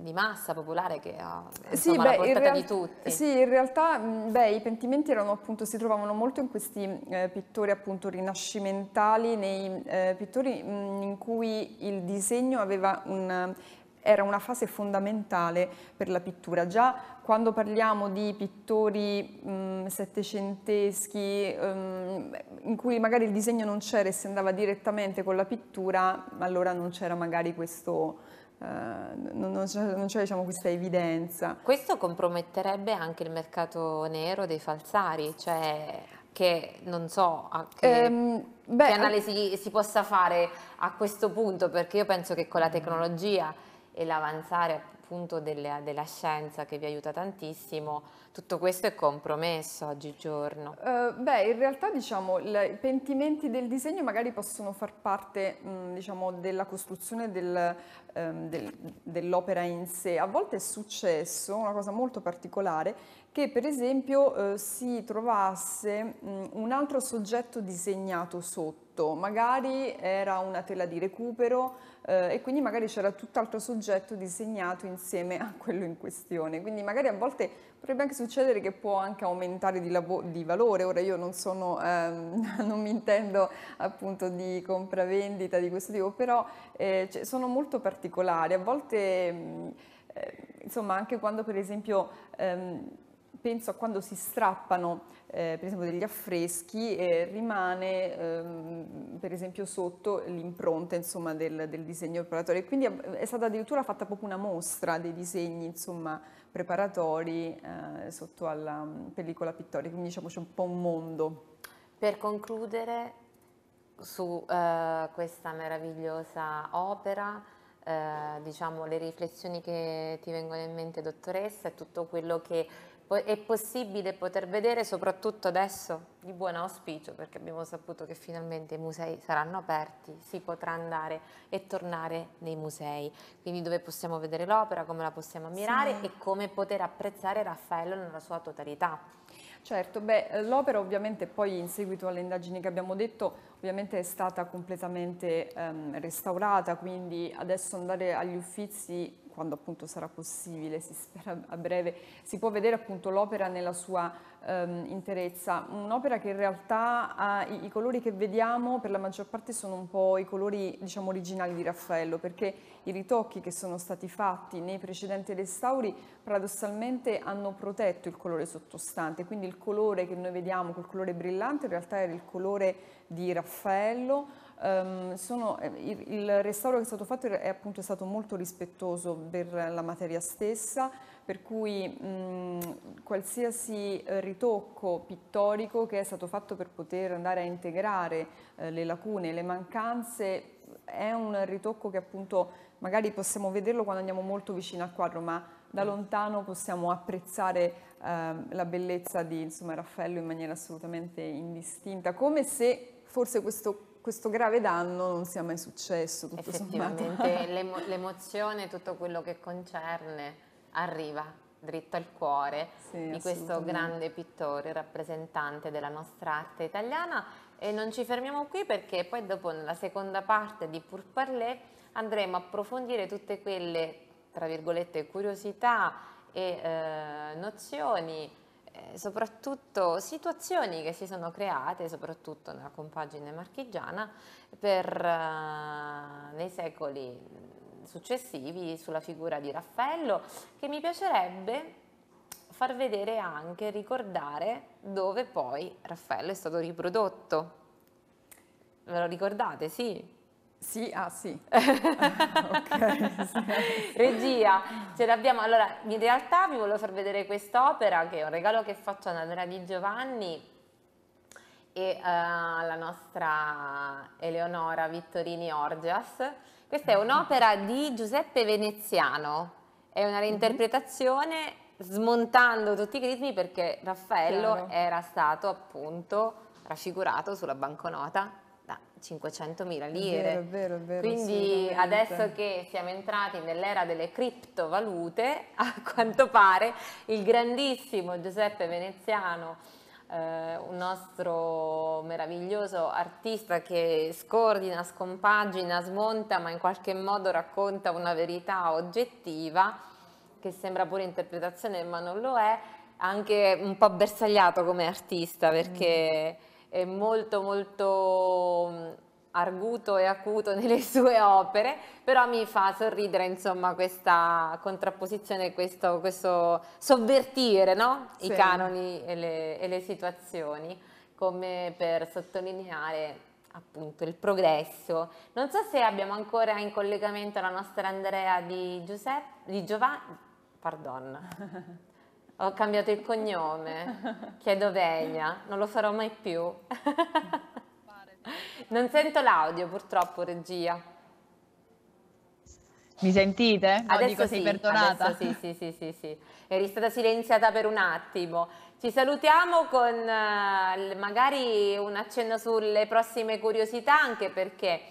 di massa popolare che ha sì, beh, portata real- di tutti.
Sì, in realtà beh, i pentimenti erano, appunto, si trovavano molto in questi eh, pittori appunto, rinascimentali, nei eh, pittori mh, in cui il disegno aveva un era una fase fondamentale per la pittura. Già quando parliamo di pittori mh, settecenteschi, mh, ehm, in cui magari il disegno non c'era e si andava direttamente con la pittura, allora non c'era magari questo, eh, non, non, c'è, non c'è diciamo, questa evidenza. Questo
comprometterebbe anche il mercato nero dei falsari, cioè che non so che, ehm, beh, che analisi si possa fare a questo punto, perché io penso che con la tecnologia e l'avanzare appunto delle, della scienza che vi aiuta tantissimo, tutto questo è compromesso oggigiorno.
Uh, beh, in realtà diciamo i pentimenti del disegno magari possono far parte mh, mm, diciamo, della costruzione del, um, del, dell'opera in sé. A volte è successo una cosa molto particolare che per esempio eh, si trovasse mh, mm, un altro soggetto disegnato sotto oggetto, magari era una tela di recupero eh, e quindi magari c'era tutt'altro soggetto disegnato insieme a quello in questione. Quindi magari a volte potrebbe anche succedere che può anche aumentare di, lavo- di valore. Ora io non sono, ehm, non mi intendo appunto di compravendita di questo tipo, però eh, cioè, sono molto particolari. A volte, mm, eh, insomma, anche quando per esempio... Ehm, penso a quando si strappano eh, per esempio degli affreschi e rimane ehm, per esempio sotto l'impronta insomma, del, del, disegno preparatorio. e Quindi è stata addirittura fatta proprio una mostra dei disegni insomma, preparatori eh, sotto alla mm, pellicola pittorica, quindi diciamo c'è un po' un mondo. Per concludere su eh, questa meravigliosa opera,
eh, diciamo, le riflessioni che ti vengono in mente, dottoressa, e tutto quello che è possibile poter vedere soprattutto adesso di buon auspicio perché abbiamo saputo che finalmente i musei saranno aperti, si potrà andare e tornare nei musei, quindi dove possiamo vedere l'opera, come la possiamo ammirare sì. e come poter apprezzare
Raffaello nella sua totalità. Certo, l'opera ovviamente poi in seguito alle indagini che abbiamo detto ovviamente è stata completamente ehm, restaurata, quindi adesso andare agli uffizi quando appunto sarà possibile, si spera a breve, si può vedere appunto l'opera nella sua ehm, interezza, un'opera che in realtà ha, i, i, colori che vediamo per la maggior parte sono un po' i colori diciamo originali di Raffaello, perché i ritocchi che sono stati fatti nei precedenti restauri paradossalmente hanno protetto il colore sottostante, quindi il colore che noi vediamo, quel colore brillante in realtà era il colore di Raffaello, Um, sono, eh, il, il, restauro che è stato fatto è appunto stato molto rispettoso per la materia stessa, per cui mh, qualsiasi eh, ritocco pittorico che è stato fatto per poter andare a integrare eh, le lacune, le mancanze, è un ritocco che appunto magari possiamo vederlo quando andiamo molto vicino al quadro, ma da mm. lontano possiamo apprezzare eh, la bellezza di insomma, Raffaello in maniera assolutamente indistinta, come se forse questo questo grave danno non sia mai successo. Tutto Effettivamente
l'emo- l'emozione, tutto quello che concerne, arriva dritto al cuore sì, di questo grande pittore, rappresentante della nostra arte italiana. E non ci fermiamo qui perché poi dopo nella seconda parte di Pur Parler andremo a approfondire tutte quelle, tra virgolette, curiosità e eh, nozioni eh, soprattutto situazioni che si sono create, soprattutto nella compagine marchigiana, per, eh, nei secoli successivi sulla figura di Raffaello, che mi piacerebbe far vedere anche, ricordare dove poi Raffaello è stato riprodotto. Ve lo ricordate? Sì, sì, ah sì. okay, Regia, ce l'abbiamo. Allora, in realtà vi volevo far vedere quest'opera che è un regalo che faccio ad Andrea Di Giovanni e eh, alla uh, nostra Eleonora Vittorini Orgias. Questa è un'opera di Giuseppe Veneziano, è una mhm. reinterpretazione smontando tutti i ritmi perché Raffaello Chiaro. era stato appunto raffigurato sulla banconota da 500.000 lire. È vero, è vero,
è vero, Quindi adesso
che siamo entrati nell'era delle criptovalute, a quanto pare il grandissimo Giuseppe Veneziano, eh, un nostro meraviglioso artista che scordina, scompagina, smonta, ma in qualche modo racconta una verità oggettiva, che sembra pure interpretazione ma non lo è, anche un po' bersagliato come artista perché... Mm è molto molto mm, arguto e acuto nelle sue opere, però mi fa sorridere insomma questa contrapposizione, questo, questo sovvertire no? i canoni e le, e le situazioni, come per sottolineare appunto il progresso. Non so se abbiamo ancora in collegamento la nostra Andrea di, Giuseppe, di Giovanni, pardon, ho cambiato il cognome, chiedo Venia, non lo farò mai più. non sento l'audio purtroppo, regia.
Mi sentite? No, adesso dico, sì, sei perdonata. Adesso sì, sì,
sì, sì, sì. Eri stata silenziata per un attimo. Ci salutiamo con eh, magari un accenno sulle prossime curiosità, anche perché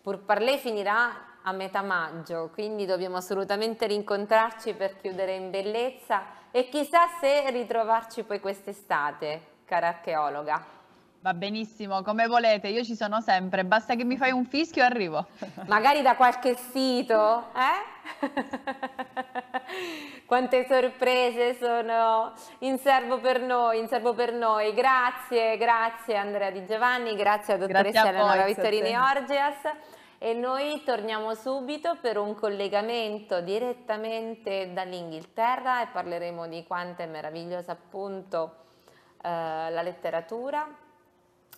pur parlé finirà a metà maggio, quindi dobbiamo assolutamente rincontrarci per chiudere in bellezza e chissà se ritrovarci poi quest'estate, cara archeologa.
Va benissimo, come volete, io ci sono sempre, basta che mi fai un fischio e arrivo. Magari da qualche sito, eh? Quante sorprese sono
in serbo per noi, in serbo per noi. Grazie, grazie Andrea Di Giovanni, grazie a dottoressa grazie a Eleonora Vittorini Orgeas e noi torniamo subito per un collegamento direttamente dall'Inghilterra e parleremo di quanto è meravigliosa appunto eh, la letteratura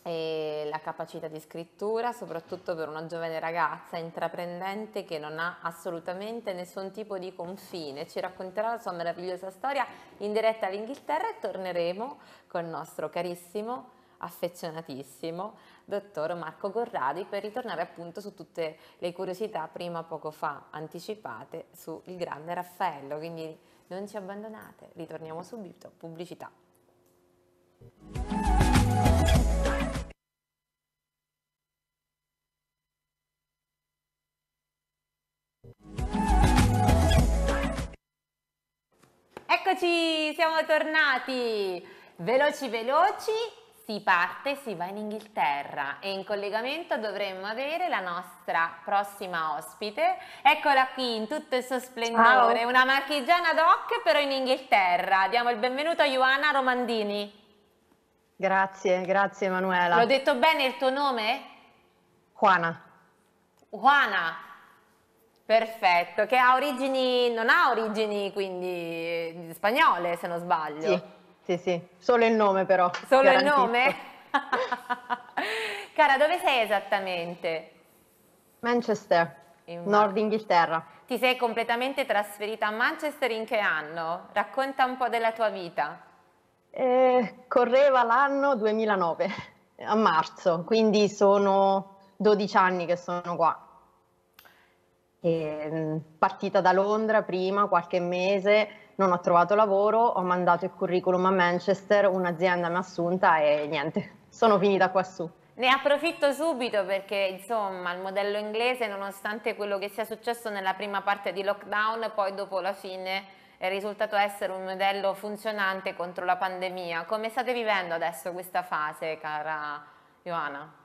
e la capacità di scrittura, soprattutto per una giovane ragazza intraprendente che non ha assolutamente nessun tipo di confine. Ci racconterà la sua meravigliosa storia in diretta all'Inghilterra e torneremo col nostro carissimo, affezionatissimo dottor Marco Corradi per ritornare appunto su tutte le curiosità prima poco fa anticipate sul grande Raffaello, quindi non ci abbandonate, ritorniamo subito, pubblicità. Eccoci, siamo tornati! Veloci veloci si parte, si va in Inghilterra e in collegamento dovremmo avere la nostra prossima ospite. Eccola qui in tutto il suo splendore, Ciao. una marchigiana doc però in Inghilterra. Diamo il benvenuto a Ioana Romandini.
Grazie, grazie Emanuela. L'ho detto
bene il tuo nome? Juana. Juana, perfetto, che ha origini, non ha origini quindi eh, spagnole se non sbaglio.
Sì. Sì, sì, solo il nome però. Solo il nome?
Cara, dove sei esattamente?
Manchester, in... Nord Inghilterra.
Ti sei completamente trasferita a Manchester in che anno? Racconta un po' della tua vita.
Eh, correva l'anno 2009, a marzo, quindi sono 12 anni che sono qua. E, mm, partita da Londra prima, qualche mese, non ho trovato lavoro, ho mandato il curriculum a Manchester, un'azienda mi ha assunta e niente, sono finita quassù.
Ne approfitto subito perché insomma il modello inglese nonostante quello che sia successo nella prima parte di lockdown poi dopo la fine è risultato essere un modello funzionante contro la pandemia. Come state vivendo adesso questa fase cara Ioana?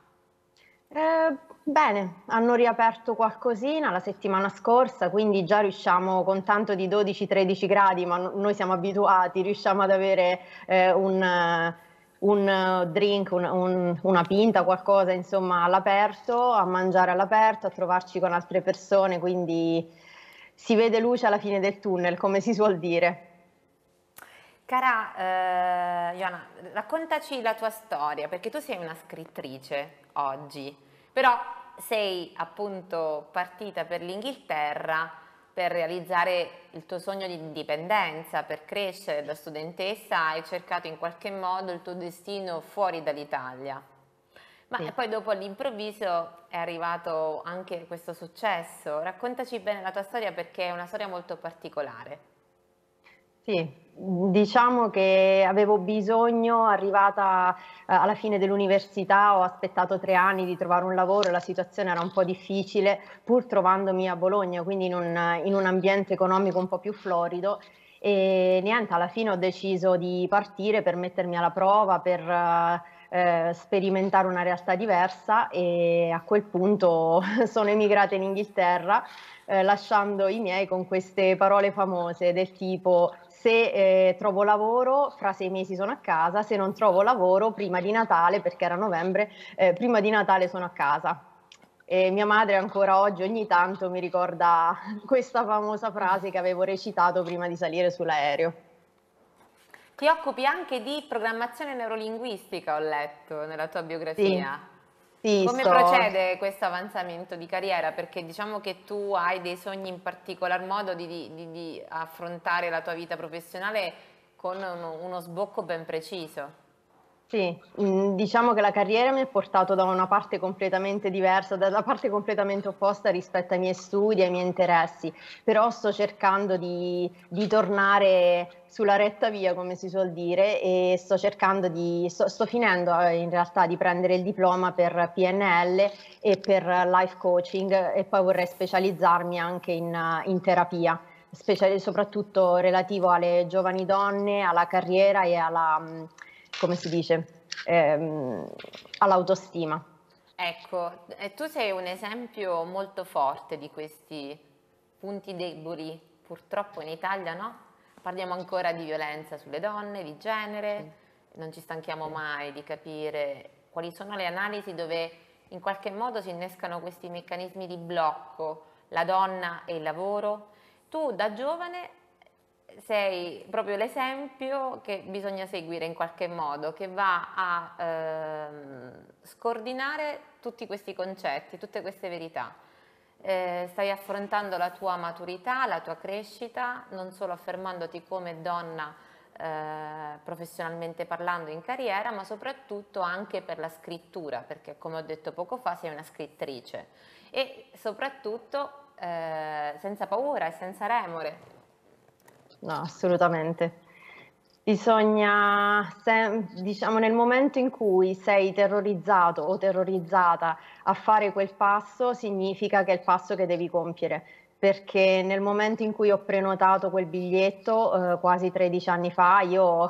Eh, bene, hanno riaperto qualcosina la settimana scorsa, quindi già riusciamo con tanto di 12-13 gradi, ma noi siamo abituati, riusciamo ad avere eh, un, un, drink, un, un, una pinta, qualcosa insomma all'aperto, a mangiare all'aperto, a trovarci con altre persone, quindi si vede luce alla fine del tunnel, come si suol dire.
Cara eh, raccontaci la tua storia, perché tu sei una scrittrice oggi, però sei appunto partita per l'Inghilterra per realizzare il tuo sogno di indipendenza, per crescere da studentessa, hai cercato in qualche modo il tuo destino fuori dall'Italia. Ma sì. poi dopo all'improvviso è arrivato anche questo successo. Raccontaci bene la tua storia perché è una storia molto particolare.
Sì, diciamo che avevo bisogno, arrivata eh, alla fine dell'università, ho aspettato tre anni di trovare un lavoro, la situazione era un po' difficile, pur trovandomi a Bologna, quindi in un, in un ambiente economico un po' più florido. E niente, alla fine ho deciso di partire per mettermi alla prova, per eh, sperimentare una realtà diversa e a quel punto sono emigrata in Inghilterra, eh, lasciando i miei con queste parole famose del tipo se eh, trovo lavoro fra sei mesi sono a casa, se non trovo lavoro prima di Natale, perché era novembre, eh, prima di Natale sono a casa. E mia madre ancora oggi ogni tanto mi ricorda questa famosa frase che avevo recitato prima di salire sull'aereo.
Ti occupi anche di programmazione neurolinguistica, ho letto nella tua biografia. Sì. Sì, Come sto... procede questo avanzamento di carriera? Perché diciamo che tu hai dei sogni in particolar modo di, di, di affrontare la tua vita professionale con uno, uno sbocco ben preciso.
Sì, mm, diciamo che la carriera mi ha portato da una parte completamente diversa, dalla parte completamente opposta rispetto ai miei studi, ai miei interessi, però sto cercando di, di tornare sulla retta via, come si suol dire, e sto cercando di, sto, sto, finendo eh, in realtà di prendere il diploma per PNL e per life coaching e poi vorrei specializzarmi anche in, in terapia, speciali, soprattutto relativo alle giovani donne, alla carriera e alla mm, come si dice, ehm, all'autostima.
Ecco, e tu sei un esempio molto forte di questi punti deboli, purtroppo in Italia no? Parliamo ancora di violenza sulle donne, di genere, sì. non ci stanchiamo sì. mai di capire quali sono le analisi dove in qualche modo si innescano questi meccanismi di blocco, la donna e il lavoro. Tu da giovane sei proprio l'esempio che bisogna seguire in qualche modo, che va a ehm, scordinare tutti questi concetti, tutte queste verità. Eh, stai affrontando la tua maturità, la tua crescita, non solo affermandoti come donna eh, professionalmente parlando in carriera, ma soprattutto anche per la scrittura, perché come ho detto poco fa sei una scrittrice e soprattutto eh, senza paura e senza remore,
no, assolutamente. Bisogna, se, diciamo, nel momento in cui sei terrorizzato o terrorizzata a fare quel passo, significa che è il passo che devi compiere perché nel momento in cui ho prenotato quel biglietto, eh, quasi 13 anni fa, io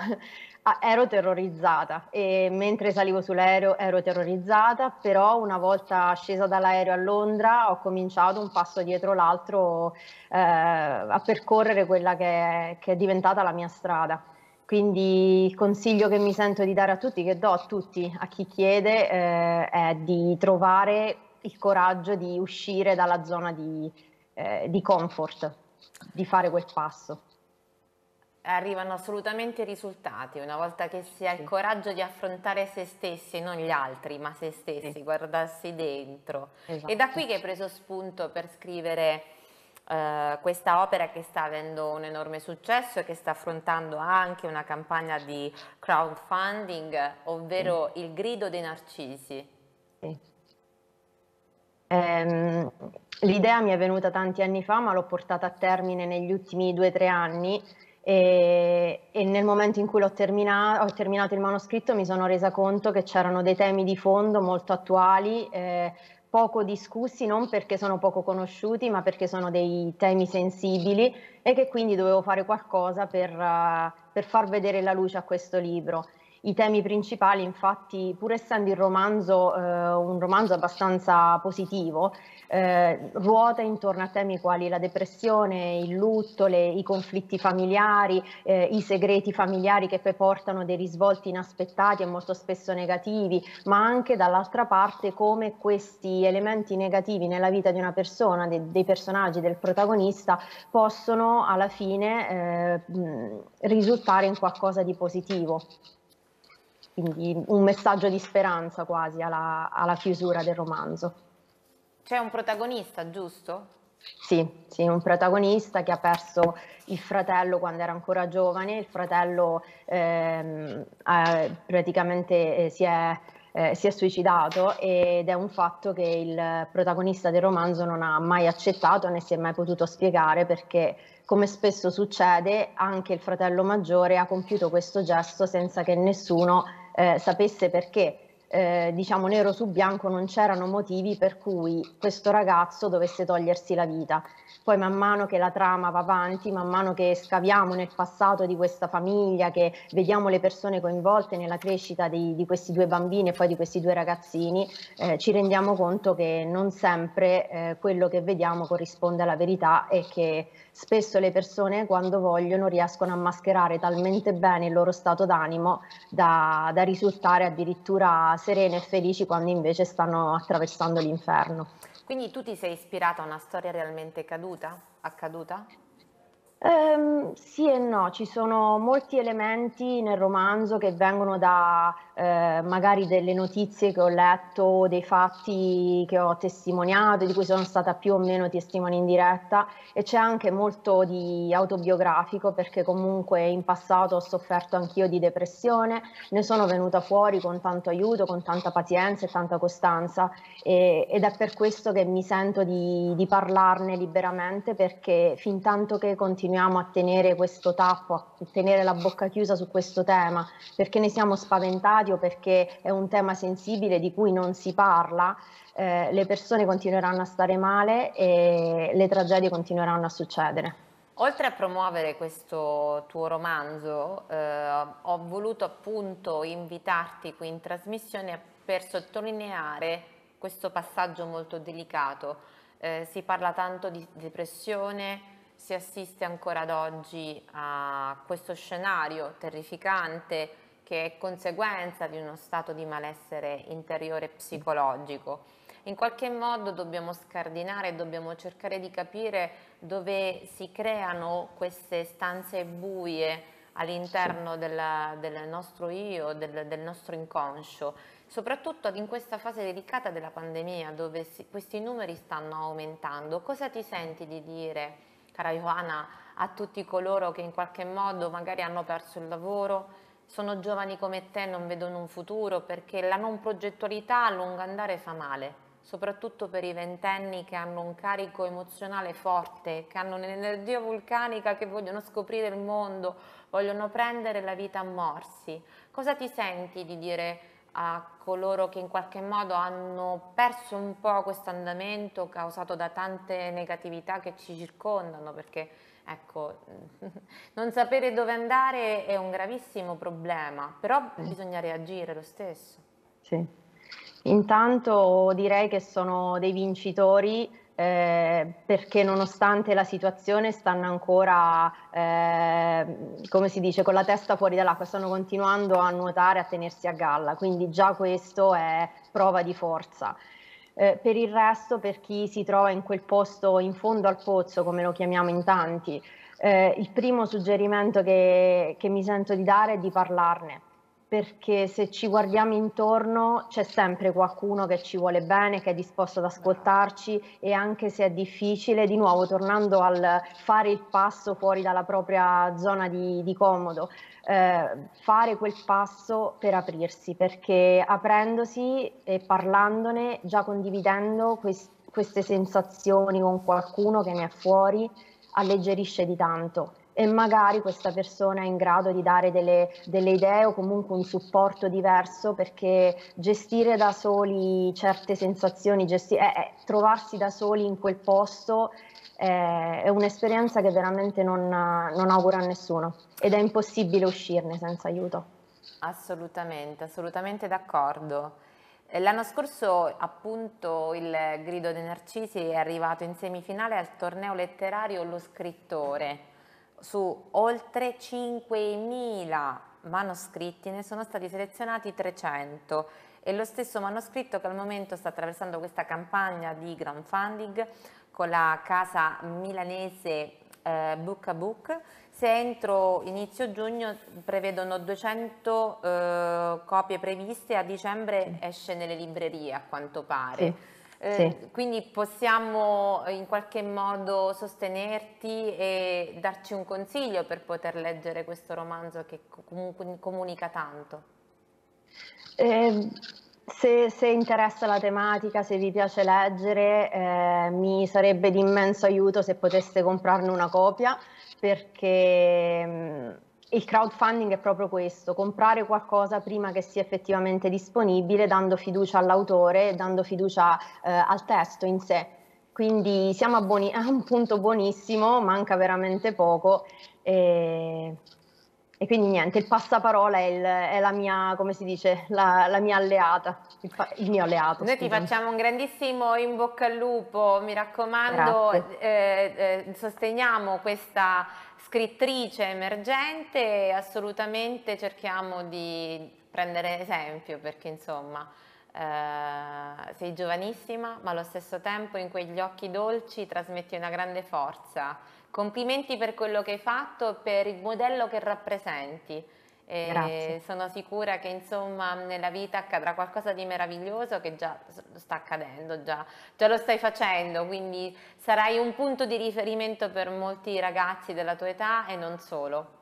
Ah, ero terrorizzata e mentre salivo sull'aereo ero terrorizzata, però una volta scesa dall'aereo a Londra ho cominciato un passo dietro l'altro eh, a percorrere quella che è, che è diventata la mia strada. Quindi il consiglio che mi sento di dare a tutti, che do a tutti, a chi chiede, eh, è di trovare il coraggio di uscire dalla zona di, eh, di comfort, di fare quel passo
arrivano assolutamente i risultati una volta che si ha il coraggio di affrontare se stessi non gli altri, ma se stessi, sì. guardarsi dentro. Esatto. E da qui che hai preso spunto per scrivere eh, questa opera che sta avendo un enorme successo e che sta affrontando anche una campagna di crowdfunding, ovvero sì. il grido dei narcisi.
Sì. Ehm, L'idea mi è venuta tanti anni fa, ma l'ho portata a termine negli ultimi due o tre anni e, e nel momento in cui l'ho terminato, ho terminato il manoscritto mi sono resa conto che c'erano dei temi di fondo molto attuali, eh, poco discussi, non perché sono poco conosciuti, ma perché sono dei temi sensibili e che quindi dovevo fare qualcosa per, uh, per far vedere la luce a questo libro. I temi principali, infatti, pur essendo il romanzo eh, un romanzo abbastanza positivo, eh, ruota intorno a temi quali la depressione, il lutto, le, i conflitti familiari, eh, i segreti familiari che poi portano dei risvolti inaspettati e molto spesso negativi, ma anche dall'altra parte come questi elementi negativi nella vita di una persona, de, dei personaggi, del protagonista, possono alla fine eh, risultare in qualcosa di positivo quindi un messaggio di speranza quasi alla, alla chiusura del romanzo.
C'è un protagonista, giusto?
Sì, sì, un protagonista che ha perso il fratello quando era ancora giovane, il fratello ehm, eh, praticamente eh, si, è, eh, si, è, suicidato ed è un fatto che il protagonista del romanzo non ha mai accettato né si è mai potuto spiegare perché come spesso succede anche il fratello maggiore ha compiuto questo gesto senza che nessuno eh, sapesse perché. Eh, diciamo nero su bianco non c'erano motivi per cui questo ragazzo dovesse togliersi la vita. Poi man mano che la trama va avanti, man mano che scaviamo nel passato di questa famiglia, che vediamo le persone coinvolte nella crescita di, di questi due bambini e poi di questi due ragazzini, eh, ci rendiamo conto che non sempre eh, quello che vediamo corrisponde alla verità e che spesso le persone quando vogliono riescono a mascherare talmente bene il loro stato d'animo da, da risultare addirittura serene e felici quando invece stanno attraversando l'inferno.
Quindi tu ti sei ispirata a una storia realmente caduta, accaduta?
Um, sì e no, ci sono molti elementi nel romanzo che vengono da eh, magari delle notizie che ho letto, dei fatti che ho testimoniato, di cui sono stata più o meno testimone in diretta e c'è anche molto di autobiografico perché comunque in passato ho sofferto anch'io di depressione, ne sono venuta fuori con tanto aiuto, con tanta pazienza e tanta costanza e, ed è per questo che mi sento di, di parlarne liberamente perché fin tanto che continuo continuiamo a tenere questo tappo, a tenere la bocca chiusa su questo tema, perché ne siamo spaventati o perché è un tema sensibile di cui non si parla, eh, le persone continueranno a stare male e le tragedie continueranno a succedere.
Oltre a promuovere questo tuo romanzo, eh, ho voluto appunto invitarti qui in trasmissione per sottolineare questo passaggio molto delicato. Eh, si parla tanto di depressione, si assiste ancora ad oggi a questo scenario terrificante che è conseguenza di uno stato di malessere interiore psicologico. In qualche modo dobbiamo scardinare, dobbiamo cercare di capire dove si creano queste stanze buie all'interno sì. del nostro io, del, del, nostro inconscio, soprattutto in questa fase delicata della pandemia dove si, questi numeri stanno aumentando. Cosa ti senti di dire? cara Ioana, a tutti coloro che in qualche modo magari hanno perso il lavoro, sono giovani come te, non vedono un futuro, perché la non progettualità a lungo andare fa male, soprattutto per i ventenni che hanno un carico emozionale forte, che hanno un'energia vulcanica, che vogliono scoprire il mondo, vogliono prendere la vita a morsi. Cosa ti senti di dire? a coloro che in qualche modo hanno perso un po' questo andamento causato da tante negatività che ci circondano, perché ecco, non sapere dove andare è un gravissimo problema, però bisogna reagire lo stesso.
Sì. Intanto direi che sono dei vincitori eh, perché nonostante la situazione stanno ancora, eh, come si dice, con la testa fuori dall'acqua, stanno continuando a nuotare, a tenersi a galla, quindi già questo è prova di forza. Eh, per il resto, per chi si trova in quel posto in fondo al pozzo, come lo chiamiamo in tanti, eh, il primo suggerimento che, che mi sento di dare è di parlarne perché se ci guardiamo intorno c'è sempre qualcuno che ci vuole bene, che è disposto ad ascoltarci e anche se è difficile, di nuovo tornando al fare il passo fuori dalla propria zona di, di comodo, eh, fare quel passo per aprirsi, perché aprendosi e parlandone, già condividendo quest- queste sensazioni con qualcuno che ne è fuori, alleggerisce di tanto e magari questa persona è in grado di dare delle, delle, idee o comunque un supporto diverso perché gestire da soli certe sensazioni, gesti- eh, eh, trovarsi da soli in quel posto eh, è un'esperienza che veramente non, non augura a nessuno ed è impossibile uscirne senza aiuto.
Assolutamente, assolutamente d'accordo. Eh, l'anno scorso appunto il grido dei Narcisi è arrivato in semifinale al torneo letterario Lo Scrittore su oltre 5.000 manoscritti ne sono stati selezionati 300 e lo stesso manoscritto che al momento sta attraversando questa campagna di crowdfunding con la casa milanese eh, Book a Book se entro inizio giugno prevedono 200 eh, copie previste a dicembre esce nelle librerie a quanto pare sì. Eh, sì. Quindi possiamo eh, in qualche modo sostenerti e darci un consiglio per poter leggere questo romanzo che com comunica tanto.
Eh, se, se, interessa la tematica, se vi piace leggere, eh, mi sarebbe di immenso aiuto se poteste comprarne una copia perché mm, il crowdfunding è proprio questo, comprare qualcosa prima che sia effettivamente disponibile, dando fiducia all'autore, dando fiducia eh, al testo in sé. Quindi siamo a, buoni, a, un punto buonissimo, manca veramente poco. E, e quindi niente, il passaparola è, il, è, la mia, come si dice, la, la mia alleata, il, il mio alleato. Noi scusami. ti facciamo
un grandissimo in bocca al lupo, mi raccomando, eh, eh, sosteniamo questa scrittrice emergente assolutamente cerchiamo di prendere esempio perché insomma eh, sei giovanissima ma allo stesso tempo in quegli occhi dolci trasmetti una grande forza. Complimenti per quello che hai fatto e per il modello che rappresenti. E sono sicura che insomma nella vita accadrà qualcosa di meraviglioso che già sta accadendo, già, già, lo stai facendo, quindi sarai un punto di riferimento per molti ragazzi della tua età e non solo.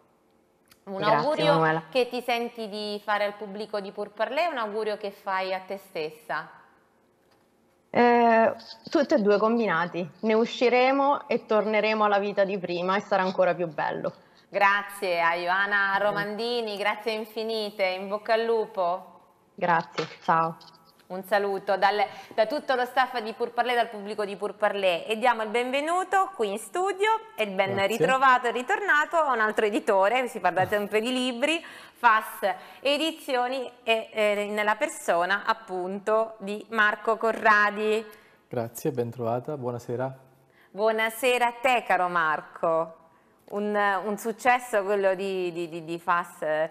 Un Grazie, augurio Manuela. che ti senti di fare al pubblico di Purparlé e un augurio che fai a te stessa.
Eh, tutti e due combinati, ne usciremo e torneremo alla vita di prima e sarà ancora più bello.
Grazie a Ioana Romandini, grazie infinite, in bocca al lupo.
Grazie, ciao.
Un saluto dal, da tutto lo staff di Purparlè, dal pubblico di Purparlè e diamo il benvenuto qui in studio e il ben grazie. ritrovato e ritornato a un altro editore, si parla sempre di libri, FAS Edizioni e eh, nella persona appunto di Marco Corradi.
Grazie, ben trovata, buonasera.
Buonasera a te caro Marco un, un successo quello di, di, di, di FAS eh,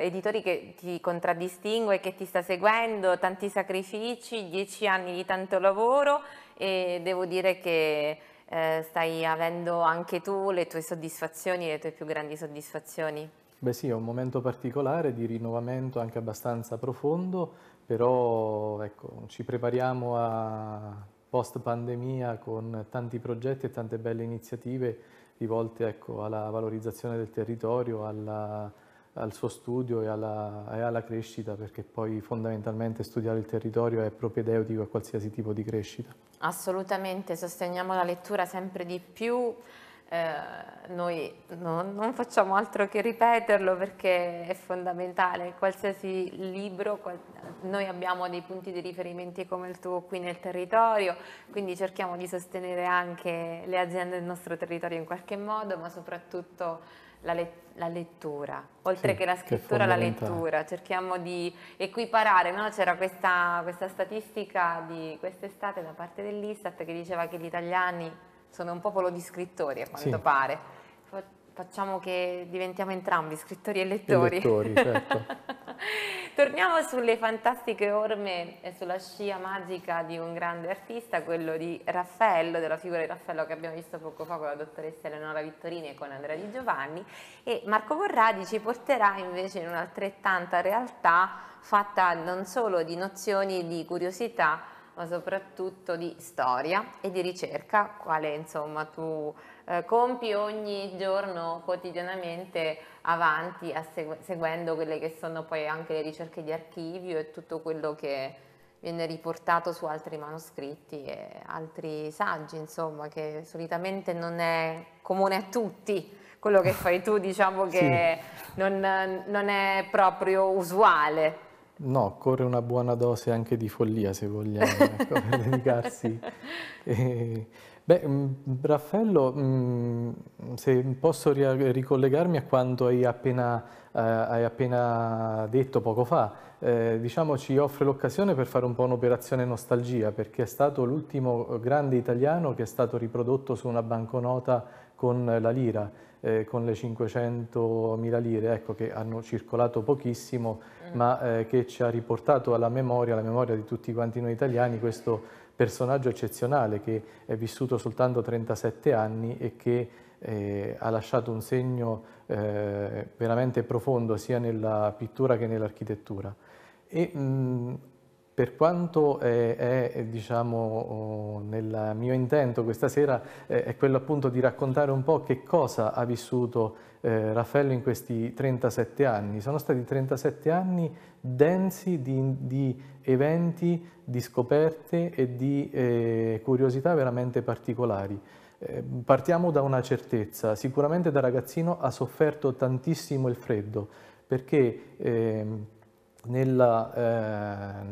editori che ti contraddistingue, che ti sta seguendo, tanti sacrifici, dieci anni di tanto lavoro e devo dire che eh, stai avendo anche tu le tue soddisfazioni, le tue più grandi soddisfazioni.
Beh sì, è un momento particolare di rinnovamento anche abbastanza profondo, però ecco, ci prepariamo a post pandemia con tanti progetti e tante belle iniziative rivolte ecco, alla valorizzazione del territorio, alla, al suo studio e alla, e alla, crescita, perché poi fondamentalmente studiare il territorio è propedeutico a qualsiasi tipo di crescita.
Assolutamente, sosteniamo la lettura sempre di più eh, noi no, non facciamo altro che ripeterlo perché è fondamentale. Qualsiasi libro, qual noi abbiamo dei punti di riferimento come il tuo qui nel territorio, quindi cerchiamo di sostenere anche le aziende del nostro territorio in qualche modo, ma soprattutto la, le la lettura, oltre sì, che la scrittura, che la lettura. Cerchiamo di equiparare, no? c'era questa, questa statistica di quest'estate da parte dell'Istat che diceva che gli italiani sono un popolo di scrittori a quanto sì. pare. Facciamo che diventiamo entrambi scrittori e lettori. E lettori certo. Torniamo sulle fantastiche orme e sulla scia magica di un grande artista, quello di Raffaello, della figura di Raffaello che abbiamo visto poco fa con la dottoressa Eleonora Vittorini e con Andrea Di Giovanni. E Marco Corradi ci porterà invece in un'altrettanta realtà fatta non solo di nozioni e di curiosità, ma soprattutto di storia e di ricerca, quale insomma tu eh, compi ogni giorno quotidianamente avanti segu seguendo quelle che sono poi anche le ricerche di archivio e tutto quello che viene riportato su altri manoscritti e altri saggi, insomma, che solitamente non è comune a tutti quello che fai tu, diciamo che sì. non, non è proprio usuale.
No, occorre una buona dose anche di follia se vogliamo ecco, per dedicarsi. E, beh, mm, Raffaello, mm, se posso ricollegarmi a quanto hai appena, eh, hai appena detto poco fa, eh, diciamo ci offre l'occasione per fare un po' un'operazione nostalgia, perché è stato l'ultimo grande italiano che è stato riprodotto su una banconota con la lira eh, con le 500.000 lire, ecco, che hanno circolato pochissimo, mm. ma eh, che ci ha riportato alla memoria, alla memoria di tutti quanti noi italiani, questo personaggio eccezionale che è vissuto soltanto 37 anni e che eh, ha lasciato un segno eh, veramente profondo sia nella pittura che nell'architettura. E, mh, mm, per quanto è, è diciamo, oh, nel mio intento questa sera è quello appunto di raccontare un po' che cosa ha vissuto eh, Raffaello in questi 37 anni. Sono stati 37 anni densi di, di eventi, di scoperte e di eh, curiosità veramente particolari. Eh, partiamo da una certezza, sicuramente da ragazzino ha sofferto tantissimo il freddo, perché ehm, nella, eh,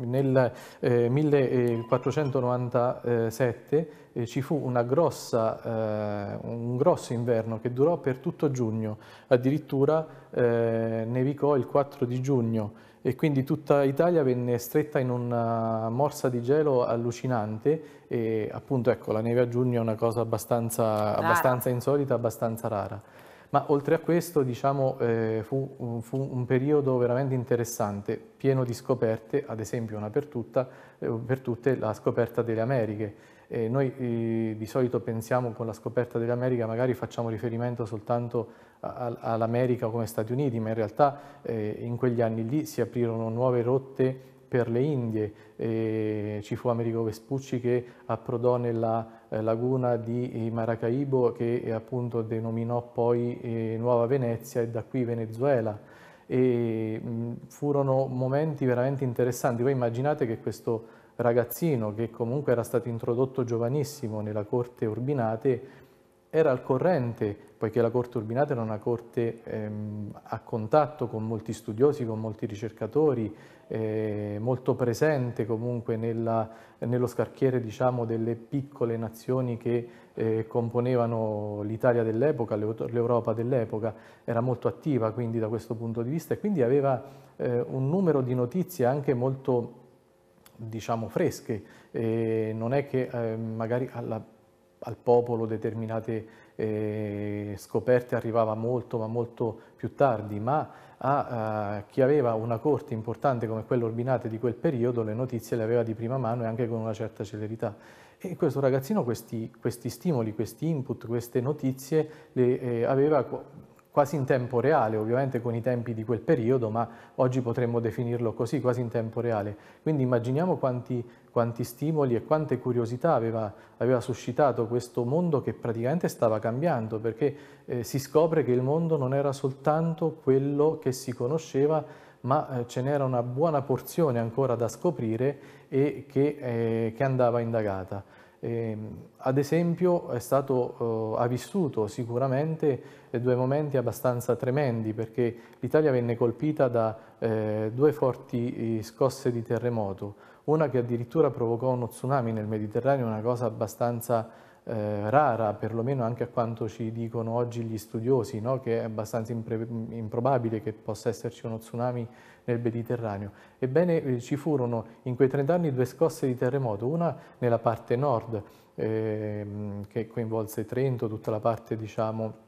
nel 1497 eh, eh, ci fu grossa, un grosso inverno che durò per tutto giugno, addirittura nevicò il 4 di giugno e quindi tutta Italia venne stretta in una morsa di gelo allucinante e appunto ecco la neve a giugno è una cosa abbastanza, abbastanza insolita, abbastanza rara ma oltre a questo diciamo, eh, fu, fu, un periodo veramente interessante, pieno di scoperte, ad esempio una per, tutta, eh, per tutte la scoperta delle Americhe. Eh, noi di solito pensiamo con la scoperta delle Americhe, magari facciamo riferimento soltanto all'America come Stati Uniti, ma in realtà eh, in quegli anni lì si aprirono nuove rotte per le Indie, ci fu Americo Vespucci che approdò nella eh, laguna di Maracaibo che eh, appunto denominò poi eh, Nuova Venezia e da qui Venezuela e furono momenti veramente interessanti. Voi immaginate che questo ragazzino che comunque era stato introdotto giovanissimo nella corte Urbinate era al corrente, poiché la corte Urbinate era una corte ehm, a contatto con molti studiosi, con molti ricercatori, eh, molto presente comunque nella, nello scarchiere diciamo, delle piccole nazioni che eh, componevano l'Italia dell'epoca, l'Europa dell'epoca, era molto attiva quindi da questo punto di vista e quindi aveva eh, un numero di notizie anche molto diciamo fresche, non è che eh, magari alla, al popolo determinate eh, scoperte arrivava molto ma molto più tardi, ma a eh, chi aveva una corte importante come quella Orbinate di quel periodo, le notizie le aveva di prima mano e anche con una certa celerità. E questo ragazzino questi, questi stimoli, questi input, queste notizie le eh, aveva quasi in tempo reale, ovviamente con i tempi di quel periodo, ma oggi potremmo definirlo così, quasi in tempo reale. Quindi immaginiamo quanti, quanti stimoli e quante curiosità aveva, aveva, suscitato questo mondo che praticamente stava cambiando, perché eh, si scopre che il mondo non era soltanto quello che si conosceva, ma eh, ce n'era una buona porzione ancora da scoprire e che, eh, che andava indagata. Eh, ad esempio stato, eh, ha vissuto sicuramente eh, due momenti abbastanza tremendi perché l'Italia venne colpita da eh, due forti eh, scosse di terremoto, una che addirittura provocò uno tsunami nel Mediterraneo, una cosa abbastanza eh, rara, perlomeno anche a quanto ci dicono oggi gli studiosi, no? che è abbastanza improbabile che possa esserci uno tsunami nel Mediterraneo. Ebbene, eh, ci furono in quei 30 anni due scosse di terremoto, una nella parte nord, eh, che coinvolse Trento, tutta la parte, diciamo,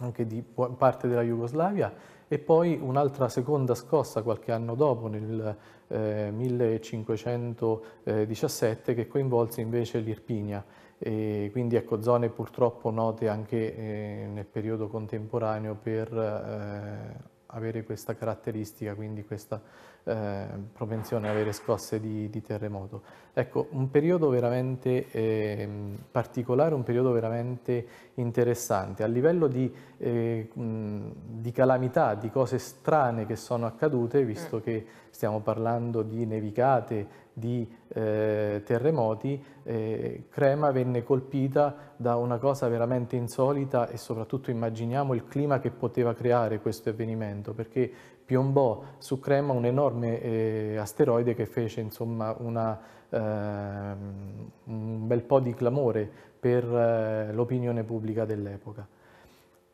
anche di parte della Jugoslavia, e poi un'altra seconda scossa qualche anno dopo, nel eh, 1517, che coinvolse invece l'Irpinia e quindi ecco, zone purtroppo note anche eh, nel periodo contemporaneo per eh, avere questa caratteristica, quindi questa eh, propensione ad avere scosse di, di, terremoto. Ecco, un periodo veramente eh, particolare, un periodo veramente interessante. A livello di, eh, di, calamità, di cose strane che sono accadute, visto mm. che stiamo parlando di nevicate, di eh, terremoti, eh, Crema venne colpita da una cosa veramente insolita e soprattutto immaginiamo il clima che poteva creare questo avvenimento, perché piombò su Crema un enorme eh, asteroide che fece insomma, una, eh, un bel po' di clamore per eh, l'opinione pubblica dell'epoca.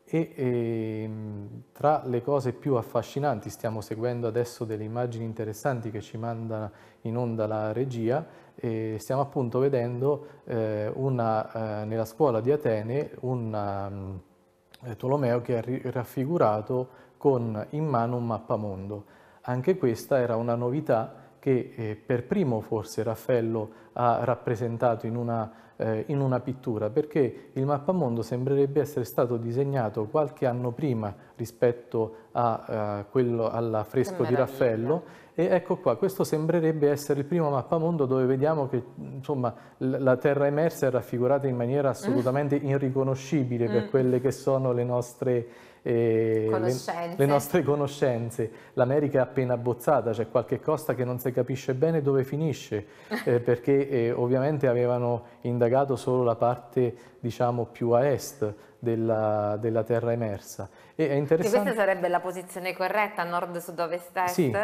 E, e, ehm, tra le cose più affascinanti, stiamo seguendo adesso delle immagini interessanti che ci manda in onda la regia, e stiamo appunto vedendo eh, una, eh, nella scuola di Atene un um, Tolomeo che è raffigurato con in mano un mappamondo. Anche questa era una novità che eh, per primo forse Raffaello ha rappresentato in una, eh, in una, pittura, perché il mappamondo sembrerebbe essere stato disegnato qualche anno prima rispetto a, eh, quello, all'affresco di Raffaello e ecco qua, questo sembrerebbe essere il primo mappamondo dove vediamo che insomma, la terra emersa è raffigurata in maniera mm. assolutamente mm. irriconoscibile mm. per quelle che sono le nostre eh, le, le, nostre conoscenze. L'America è appena abbozzata, c'è qualche costa che non si capisce bene dove finisce, eh, perché eh, ovviamente avevano indagato solo la parte diciamo, più a est della, della terra emersa. E è interessante... Questa
sarebbe la posizione corretta, nord-sud-ovest-est? Sì,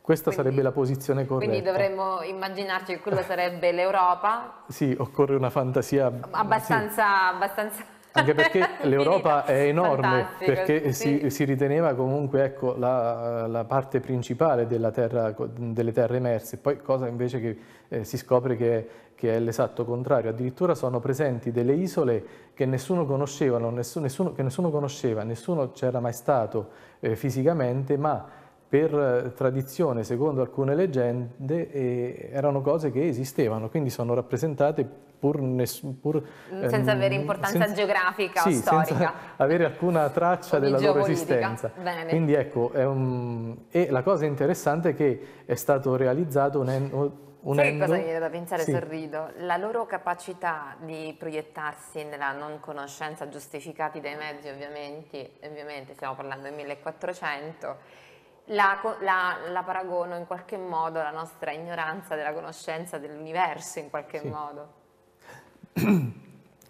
questa quindi, sarebbe la posizione corretta. Quindi dovremmo
immaginarci che quello sarebbe l'Europa.
Sì, occorre una fantasia...
Abbastanza, sì. abbastanza
anche perché l'Europa è enorme, Fantastico, perché sì. si, si, riteneva comunque ecco, la, la, parte principale terra, delle terre emerse, poi cosa invece che eh, si scopre che è, che è l'esatto contrario. Addirittura sono presenti delle isole che nessuno conosceva, nessuno, nessuno, che nessuno conosceva, nessuno c'era mai stato eh, fisicamente, ma per eh, tradizione, secondo alcune leggende, eh, erano cose che esistevano, quindi sono rappresentate pur, ness- pur mm, senza ehm, avere importanza senza,
geografica sì, o storica. Senza
avere alcuna traccia della loro esistenza. Bene. Quindi ecco, un, e la cosa interessante è che è stato realizzato un, Unendo... Sai cosa mi viene da pensare, sì.
sorrido? La loro capacità di proiettarsi nella non conoscenza giustificati dai mezzi, ovviamente, ovviamente stiamo parlando del 1400, la, la, la, paragono in qualche modo alla nostra ignoranza della conoscenza dell'universo in qualche sì. modo.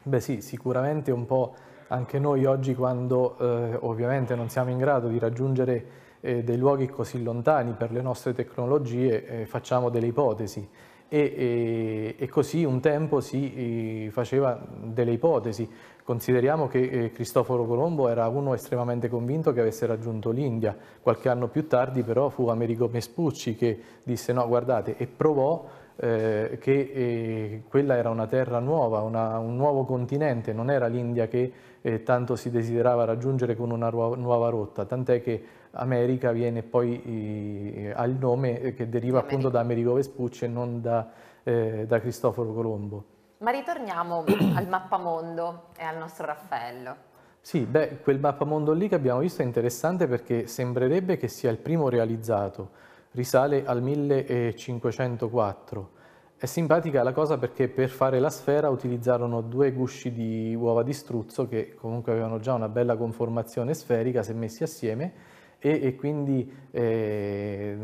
Beh sì, sicuramente un po' anche noi oggi quando eh, ovviamente non siamo in grado di raggiungere eh, dei luoghi così lontani per le nostre tecnologie eh, facciamo delle ipotesi e, e, e così un tempo si eh, faceva delle ipotesi. Consideriamo che eh, Cristoforo Colombo era uno estremamente convinto che avesse raggiunto l'India. Qualche anno più tardi però fu Amerigo Mespucci che disse no guardate e provò eh, che eh, quella era una terra nuova, una, un nuovo continente, non era l'India che eh, tanto si desiderava raggiungere con una nuova rotta, tant'è che America viene poi al nome eh, che deriva America. appunto da Amerigo Vespucci e non da, eh, da Cristoforo Colombo.
Ma ritorniamo al mappamondo e al nostro Raffaello.
Sì, beh, quel mappamondo lì che abbiamo visto è interessante perché sembrerebbe che sia il primo realizzato, risale al 1504. È simpatica la cosa perché per fare la sfera utilizzarono due gusci di uova di struzzo che comunque avevano già una bella conformazione sferica se messi assieme e, e quindi eh,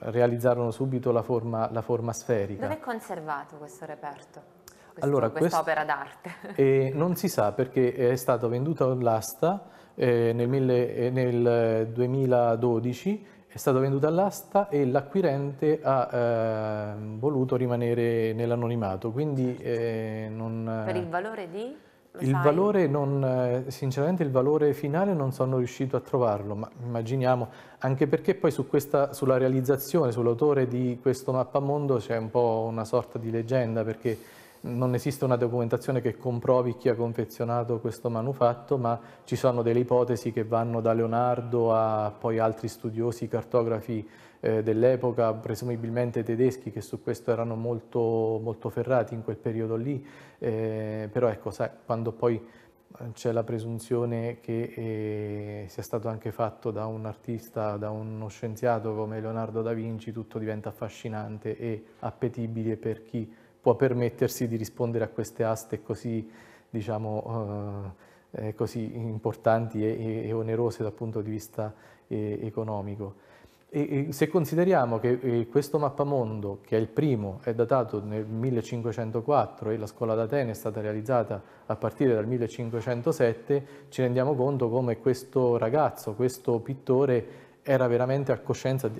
realizzarono subito la forma, la forma sferica. Dove è
conservato questo reperto?
Questo, allora, quest'opera
d'arte?
Eh, non si sa perché è stato venduto all'asta eh, nel, eh, nel 2012 eh, è stata venduta all'asta e l'acquirente ha eh, voluto rimanere nell'anonimato, quindi certo. eh, non... Eh, per il
valore di? Lo il valore
non, eh, sinceramente il valore finale non sono riuscito a trovarlo, ma immaginiamo, anche perché poi su questa, sulla realizzazione, sull'autore di questo mappamondo c'è un po' una sorta di leggenda, perché non esiste una documentazione che comprovi chi ha confezionato questo manufatto, ma ci sono delle ipotesi che vanno da Leonardo a poi altri studiosi, cartografi eh, dell'epoca, presumibilmente tedeschi, che su questo erano molto, molto ferrati in quel periodo lì, eh, però ecco, sai, quando poi eh, c'è la presunzione che eh, sia stato anche fatto da un artista, da uno scienziato come Leonardo da Vinci, tutto diventa affascinante e appetibile per chi può permettersi di rispondere a queste aste così, diciamo, eh, eh così importanti e, e, onerose dal punto di vista eh, economico. E, e se consideriamo che eh, questo mappamondo, che è il primo, è datato nel 1504 e la scuola d'Atene è stata realizzata a partire dal 1507, ci rendiamo conto come questo ragazzo, questo pittore era veramente a,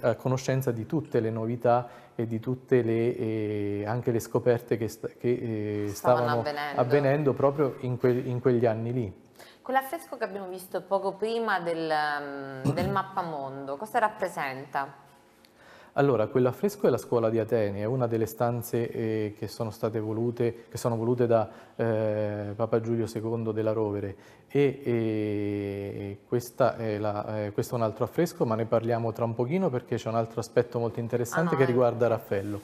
a, conoscenza di tutte le novità e di tutte le, eh, anche le scoperte che, sta, che eh, stavano, stavano avvenendo. avvenendo. proprio in, que in quegli anni lì.
Quell'affresco che abbiamo visto poco prima del, mm, del mappamondo, cosa rappresenta?
Allora, quell'affresco è la scuola di Atene, è una delle stanze eh, che sono state volute, che sono volute da eh, Papa Giulio II della Rovere e, e questa è la, eh, questo è un altro affresco, ma ne parliamo tra un pochino perché c'è un altro aspetto molto interessante ah, no, che riguarda Raffaello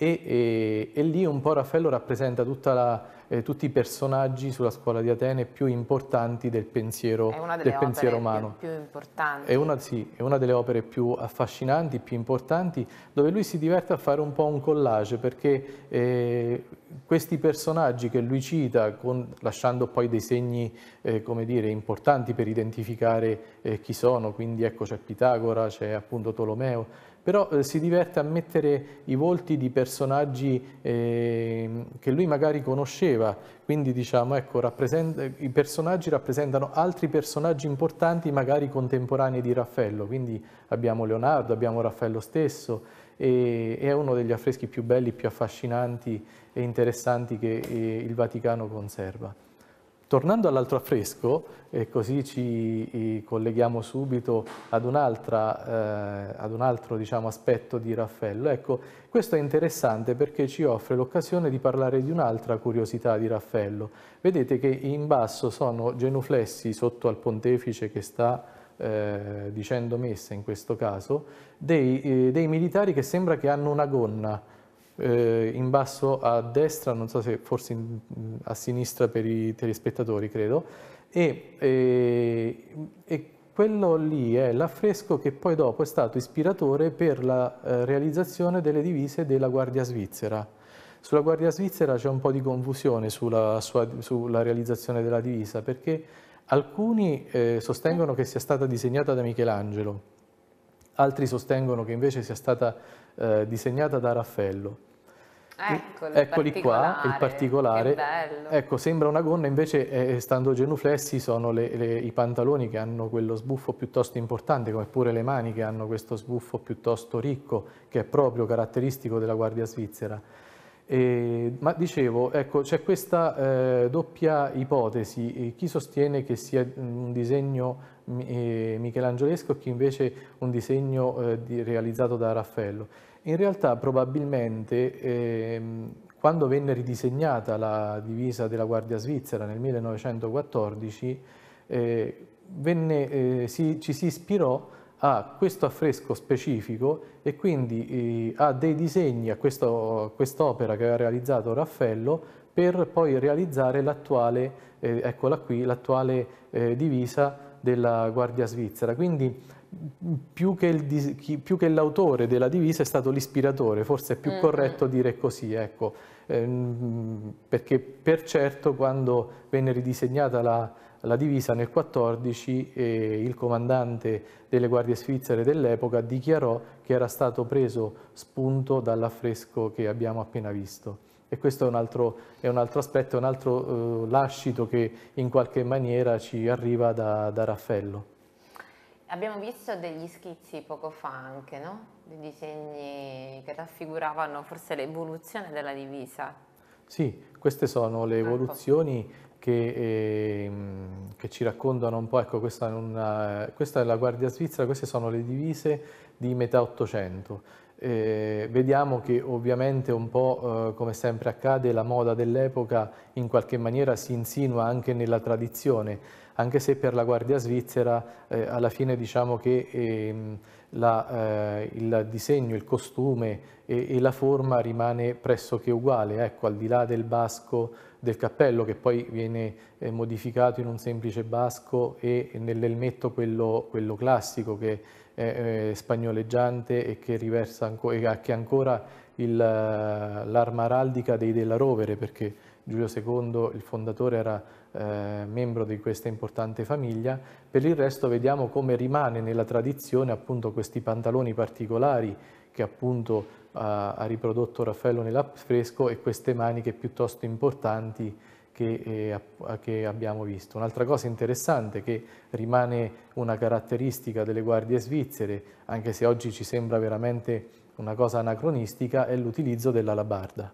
e, e, e, lì un po' Raffaello rappresenta la, eh, tutti i personaggi sulla scuola di Atene più importanti del pensiero, è una delle del pensiero umano. Più, più importanti. È una, sì, è una delle opere più affascinanti, più importanti, dove lui si diverte a fare un po' un collage perché eh, questi personaggi che lui cita, con, lasciando poi dei segni eh, dire, importanti per identificare eh, chi sono, quindi ecco c'è Pitagora, c'è appunto Tolomeo, però eh, si diverte a mettere i volti di personaggi eh, che lui magari conosceva, quindi diciamo ecco, eh, i personaggi rappresentano altri personaggi importanti magari contemporanei di Raffaello, quindi abbiamo Leonardo, abbiamo Raffaello stesso, e è uno degli affreschi più belli, più affascinanti e interessanti che eh, il Vaticano conserva. Tornando all'altro affresco, e così ci colleghiamo subito ad, un, eh, ad un altro diciamo, aspetto di Raffaello, ecco, questo è interessante perché ci offre l'occasione di parlare di un'altra curiosità di Raffaello. Vedete che in basso sono genuflessi sotto al pontefice che sta eh, dicendo messa in questo caso, dei, eh, dei militari che sembra che hanno una gonna, eh, in basso a destra, non so se forse in, a sinistra per i telespettatori credo, e, e, e quello lì è l'affresco che poi dopo è stato ispiratore per la eh, realizzazione delle divise della Guardia Svizzera. Sulla Guardia Svizzera c'è un po' di confusione sulla, sua, sulla realizzazione della divisa perché alcuni eh, sostengono che sia stata disegnata da Michelangelo, altri sostengono che invece sia stata eh, disegnata da Raffaello.
Eccolo, Eccoli qua, il particolare.
Ecco, sembra una gonna, invece eh, stando genuflessi sono le, le, i pantaloni che hanno quello sbuffo piuttosto importante, come pure le mani che hanno questo sbuffo piuttosto ricco, che è proprio caratteristico della Guardia Svizzera. E, ma dicevo, ecco, c'è questa eh, doppia ipotesi, chi sostiene che sia mm, un disegno eh, michelangiolesco e chi invece un disegno eh, di, realizzato da Raffaello. In realtà probabilmente ehm, quando venne ridisegnata la divisa della Guardia Svizzera nel 1914 eh, venne, eh, si, ci si ispirò a questo affresco specifico e quindi eh, a dei disegni, a quest'opera quest che aveva realizzato Raffaello per poi realizzare l'attuale, eh, eccola qui, l'attuale eh, divisa della Guardia Svizzera. Quindi più che, il, più che, l'autore della divisa è stato l'ispiratore, forse è più mm-hmm. corretto dire così, ecco. Ehm, perché per certo quando venne ridisegnata la, la divisa nel 14 eh, il comandante delle guardie svizzere dell'epoca dichiarò che era stato preso spunto dall'affresco che abbiamo appena visto. E questo è un altro, è un altro aspetto, un altro eh, lascito che in qualche maniera ci arriva da, da Raffaello.
Abbiamo visto degli schizzi poco fa anche, no? Dei disegni che raffiguravano forse l'evoluzione della divisa.
Sì, queste sono le ecco. evoluzioni che, eh, che ci raccontano un po', ecco questa è, una, questa è, la Guardia Svizzera, queste sono le divise di metà Ottocento. Eh, vediamo che ovviamente un po' eh, come sempre accade la moda dell'epoca in qualche maniera si insinua anche nella tradizione anche se per la Guardia Svizzera eh, alla fine diciamo che ehm, la, eh, il disegno, il costume e, e, la forma rimane pressoché uguale, ecco, al di là del basco del cappello che poi viene eh, modificato in un semplice basco e nell'elmetto quello, quello, classico che è eh, spagnoleggiante e che, riversa anco, e che ancora eh, l'arma araldica dei Della Rovere perché Giulio II, il fondatore, era eh, membro di questa importante famiglia, per il resto vediamo come rimane nella tradizione appunto questi pantaloni particolari che appunto eh, ha riprodotto Raffaello nell'affresco e queste maniche piuttosto importanti che, eh, che abbiamo visto. Un'altra cosa interessante che rimane una caratteristica delle guardie svizzere, anche se oggi ci sembra veramente una cosa anacronistica, è l'utilizzo dell'alabarda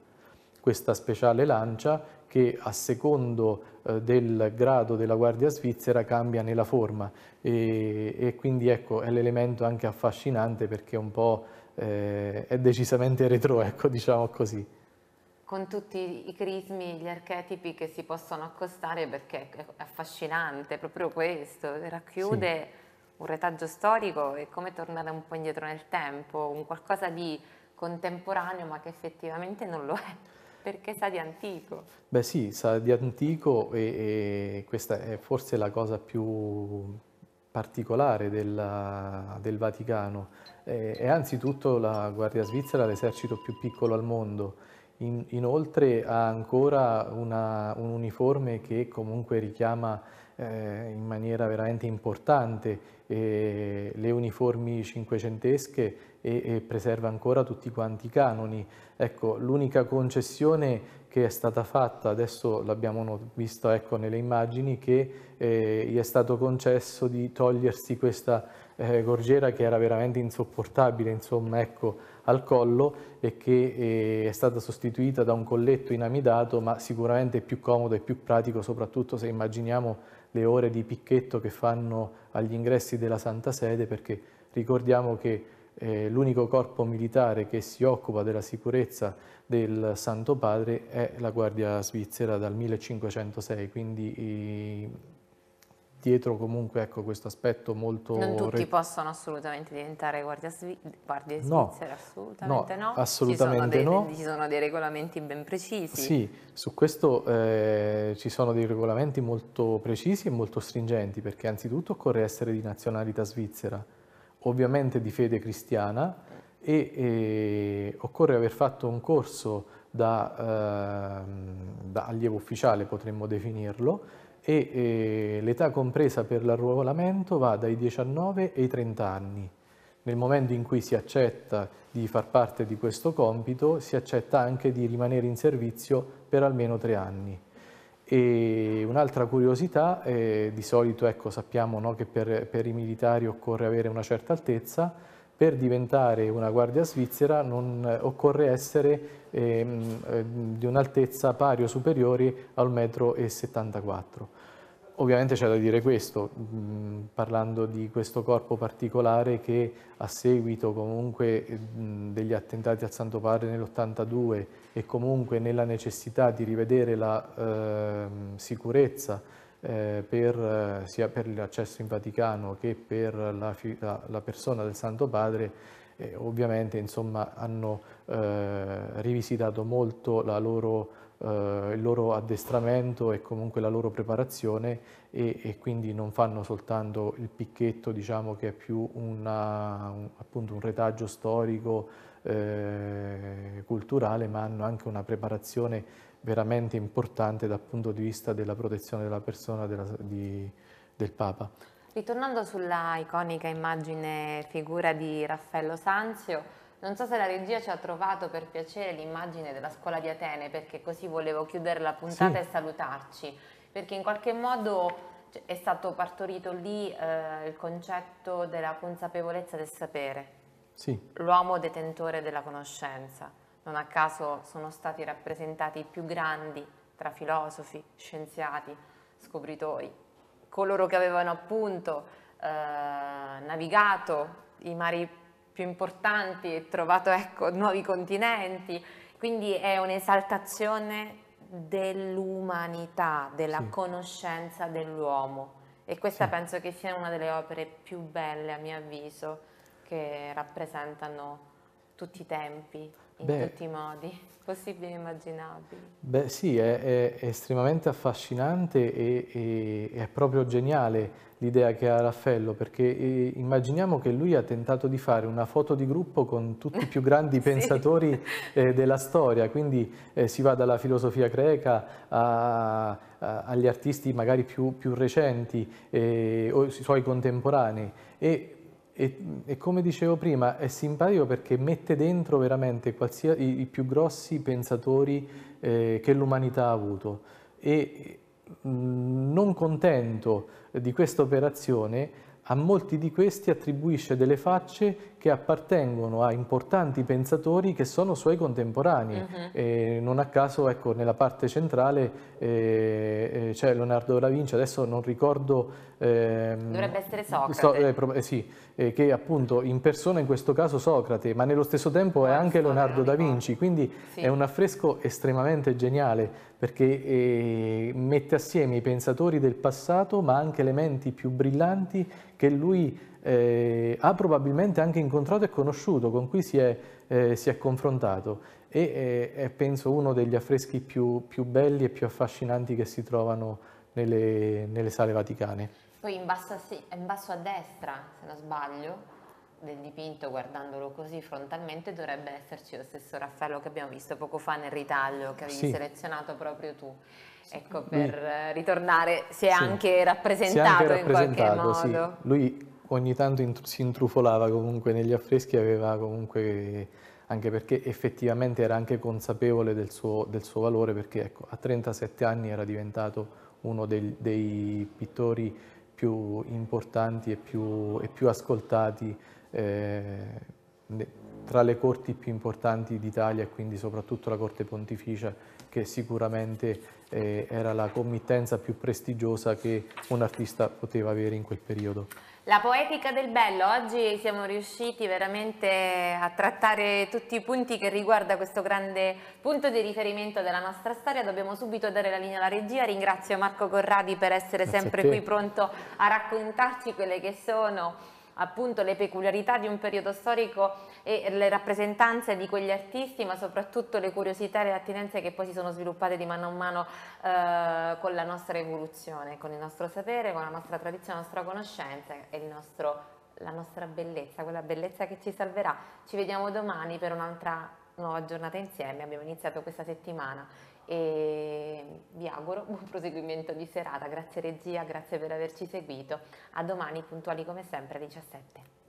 questa speciale lancia che a secondo eh, del grado della Guardia Svizzera cambia nella forma e, e quindi ecco è l'elemento anche affascinante perché un po' eh, è decisamente retro, ecco diciamo così
con tutti i crismi, gli archetipi che si possono accostare perché è affascinante proprio questo, racchiude sì. un retaggio storico e come tornare un po' indietro nel tempo, un qualcosa di contemporaneo ma che effettivamente non lo è. Perché sa di antico.
Beh sì, sa di antico e, e questa è forse la cosa più particolare della, del Vaticano. Eh, è anzitutto la Guardia Svizzera l'esercito più piccolo al mondo. In, inoltre ha ancora una, un uniforme che comunque richiama eh, in maniera veramente importante eh, le uniformi cinquecentesche e, e preserva ancora tutti quanti i canoni. Ecco, l'unica concessione che è stata fatta, adesso l'abbiamo visto ecco, nelle immagini, che eh, gli è stato concesso di togliersi questa eh, gorgiera che era veramente insopportabile, insomma, ecco, al collo e che eh, è stata sostituita da un colletto inamidato, ma sicuramente più comodo e più pratico, soprattutto se immaginiamo le ore di picchetto che fanno agli ingressi della Santa Sede, perché ricordiamo che eh, l'unico corpo militare che si occupa della sicurezza del Santo Padre è la Guardia Svizzera dal 1506, quindi eh, dietro comunque ecco, questo aspetto molto... Non tutti
possono assolutamente diventare Guardia, Svi- guardie Svizzere, no, assolutamente no. no. Assolutamente ci no. Dei, ci sono dei regolamenti ben precisi. Sì,
su questo eh, ci sono dei regolamenti molto precisi e molto stringenti perché anzitutto occorre essere di nazionalità svizzera ovviamente di fede cristiana e, e occorre aver fatto un corso da, eh, da allievo ufficiale, potremmo definirlo, e eh, l'età compresa per l'arruolamento va dai 19 ai 30 anni. Nel momento in cui si accetta di far parte di questo compito, si accetta anche di rimanere in servizio per almeno tre anni. E un'altra curiosità, eh, di solito ecco, sappiamo no, che per, per, i militari occorre avere una certa altezza, per diventare una guardia svizzera non, eh, occorre essere ehm, eh, di un'altezza pari o superiore al 1,74 m. Ovviamente c'è da dire questo, mh, mm, parlando di questo corpo particolare che a seguito comunque mh, eh, degli attentati al Santo Padre nell'82 e comunque nella necessità di rivedere la eh, sicurezza eh, per, eh, sia per l'accesso in Vaticano che per la, la, la persona del Santo Padre, eh, ovviamente insomma, hanno eh, rivisitato molto loro, eh, il loro addestramento e comunque la loro preparazione e, e quindi non fanno soltanto il picchetto diciamo, che è più una, un, appunto un retaggio storico eh, culturale, ma hanno anche una preparazione veramente importante dal punto di vista della protezione della persona della, di, del Papa.
Ritornando sulla iconica immagine figura di Raffaello Sanzio, non so se la regia ci ha trovato per piacere l'immagine della scuola di Atene, perché così volevo chiudere la puntata sì. e salutarci, perché in qualche modo cioè, è stato partorito lì eh, il concetto della consapevolezza del sapere sì. l'uomo detentore della conoscenza. Non a caso sono stati rappresentati i più grandi tra filosofi, scienziati, scopritori, coloro che avevano appunto eh, navigato i mari più importanti e trovato ecco, nuovi continenti. Quindi è un'esaltazione dell'umanità, della sì. conoscenza dell'uomo. E questa sì. penso che sia una delle opere più belle, a mio avviso, che rappresentano tutti i tempi, in Beh, tutti i modi possibili e immaginabili.
Beh sì, è, è estremamente affascinante e, e, è proprio geniale l'idea che ha Raffaello, perché eh, immaginiamo che lui ha tentato di fare una foto di gruppo con tutti i più grandi sì. pensatori eh, della storia, quindi eh, si va dalla filosofia greca a, a, agli artisti magari più, più recenti eh, o i suoi contemporanei. E e, e, come dicevo prima, è simpatico perché mette dentro veramente i, i, più grossi pensatori eh, che l'umanità ha avuto. E mh, mm, non contento di questa operazione, a molti di questi attribuisce delle facce che appartengono a importanti pensatori che sono suoi contemporanei. Uh mm-hmm. -huh. non a caso, ecco, nella parte centrale eh, eh c'è Leonardo da Vinci, adesso non ricordo... Eh, Dovrebbe
essere Socrate. So, eh,
eh sì eh, che appunto impersona in questo caso Socrate, ma nello stesso tempo è anche Leonardo da Vinci, quindi sì. è un affresco estremamente geniale perché eh, mette assieme i pensatori del passato ma anche le menti più brillanti che lui eh, ha probabilmente anche incontrato e conosciuto, con cui si è, eh, si è confrontato e è, eh, è penso uno degli affreschi più, più, belli e più affascinanti che si trovano nelle, nelle sale vaticane.
Poi in basso, a, in basso a destra, se non sbaglio, del dipinto, guardandolo così frontalmente, dovrebbe esserci lo stesso Raffaello che abbiamo visto poco fa nel ritaglio che avevi sì. selezionato proprio tu. Ecco, per lui, ritornare, si è, sì. anche rappresentato, si è anche rappresentato in qualche modo. Sì.
Lui ogni tanto int- si intrufolava comunque negli affreschi, aveva comunque anche perché effettivamente era anche consapevole del suo, del suo valore, perché ecco, a 37 anni era diventato uno dei, dei pittori più importanti e più, e più ascoltati eh, tra le corti più importanti d'Italia e quindi soprattutto la Corte Pontificia che sicuramente eh, era la committenza più prestigiosa che un artista poteva avere in quel periodo.
La poetica del bello, oggi siamo riusciti veramente a trattare tutti i punti che riguarda questo grande punto di riferimento della nostra storia, dobbiamo subito dare la linea alla regia, ringrazio Marco Corradi per essere Grazie sempre qui pronto a raccontarci quelle che sono appunto le peculiarità di un periodo storico e le rappresentanze di quegli artisti, ma soprattutto le curiosità e le attinenze che poi si sono sviluppate di mano a mano eh, con la nostra evoluzione, con il nostro sapere, con la nostra tradizione, la nostra conoscenza e nostro, la nostra bellezza, quella bellezza che ci salverà. Ci vediamo domani per un'altra nuova giornata insieme, abbiamo iniziato questa settimana e vi auguro buon proseguimento di serata. Grazie
regia, grazie per averci seguito. A domani puntuali come sempre alle 17.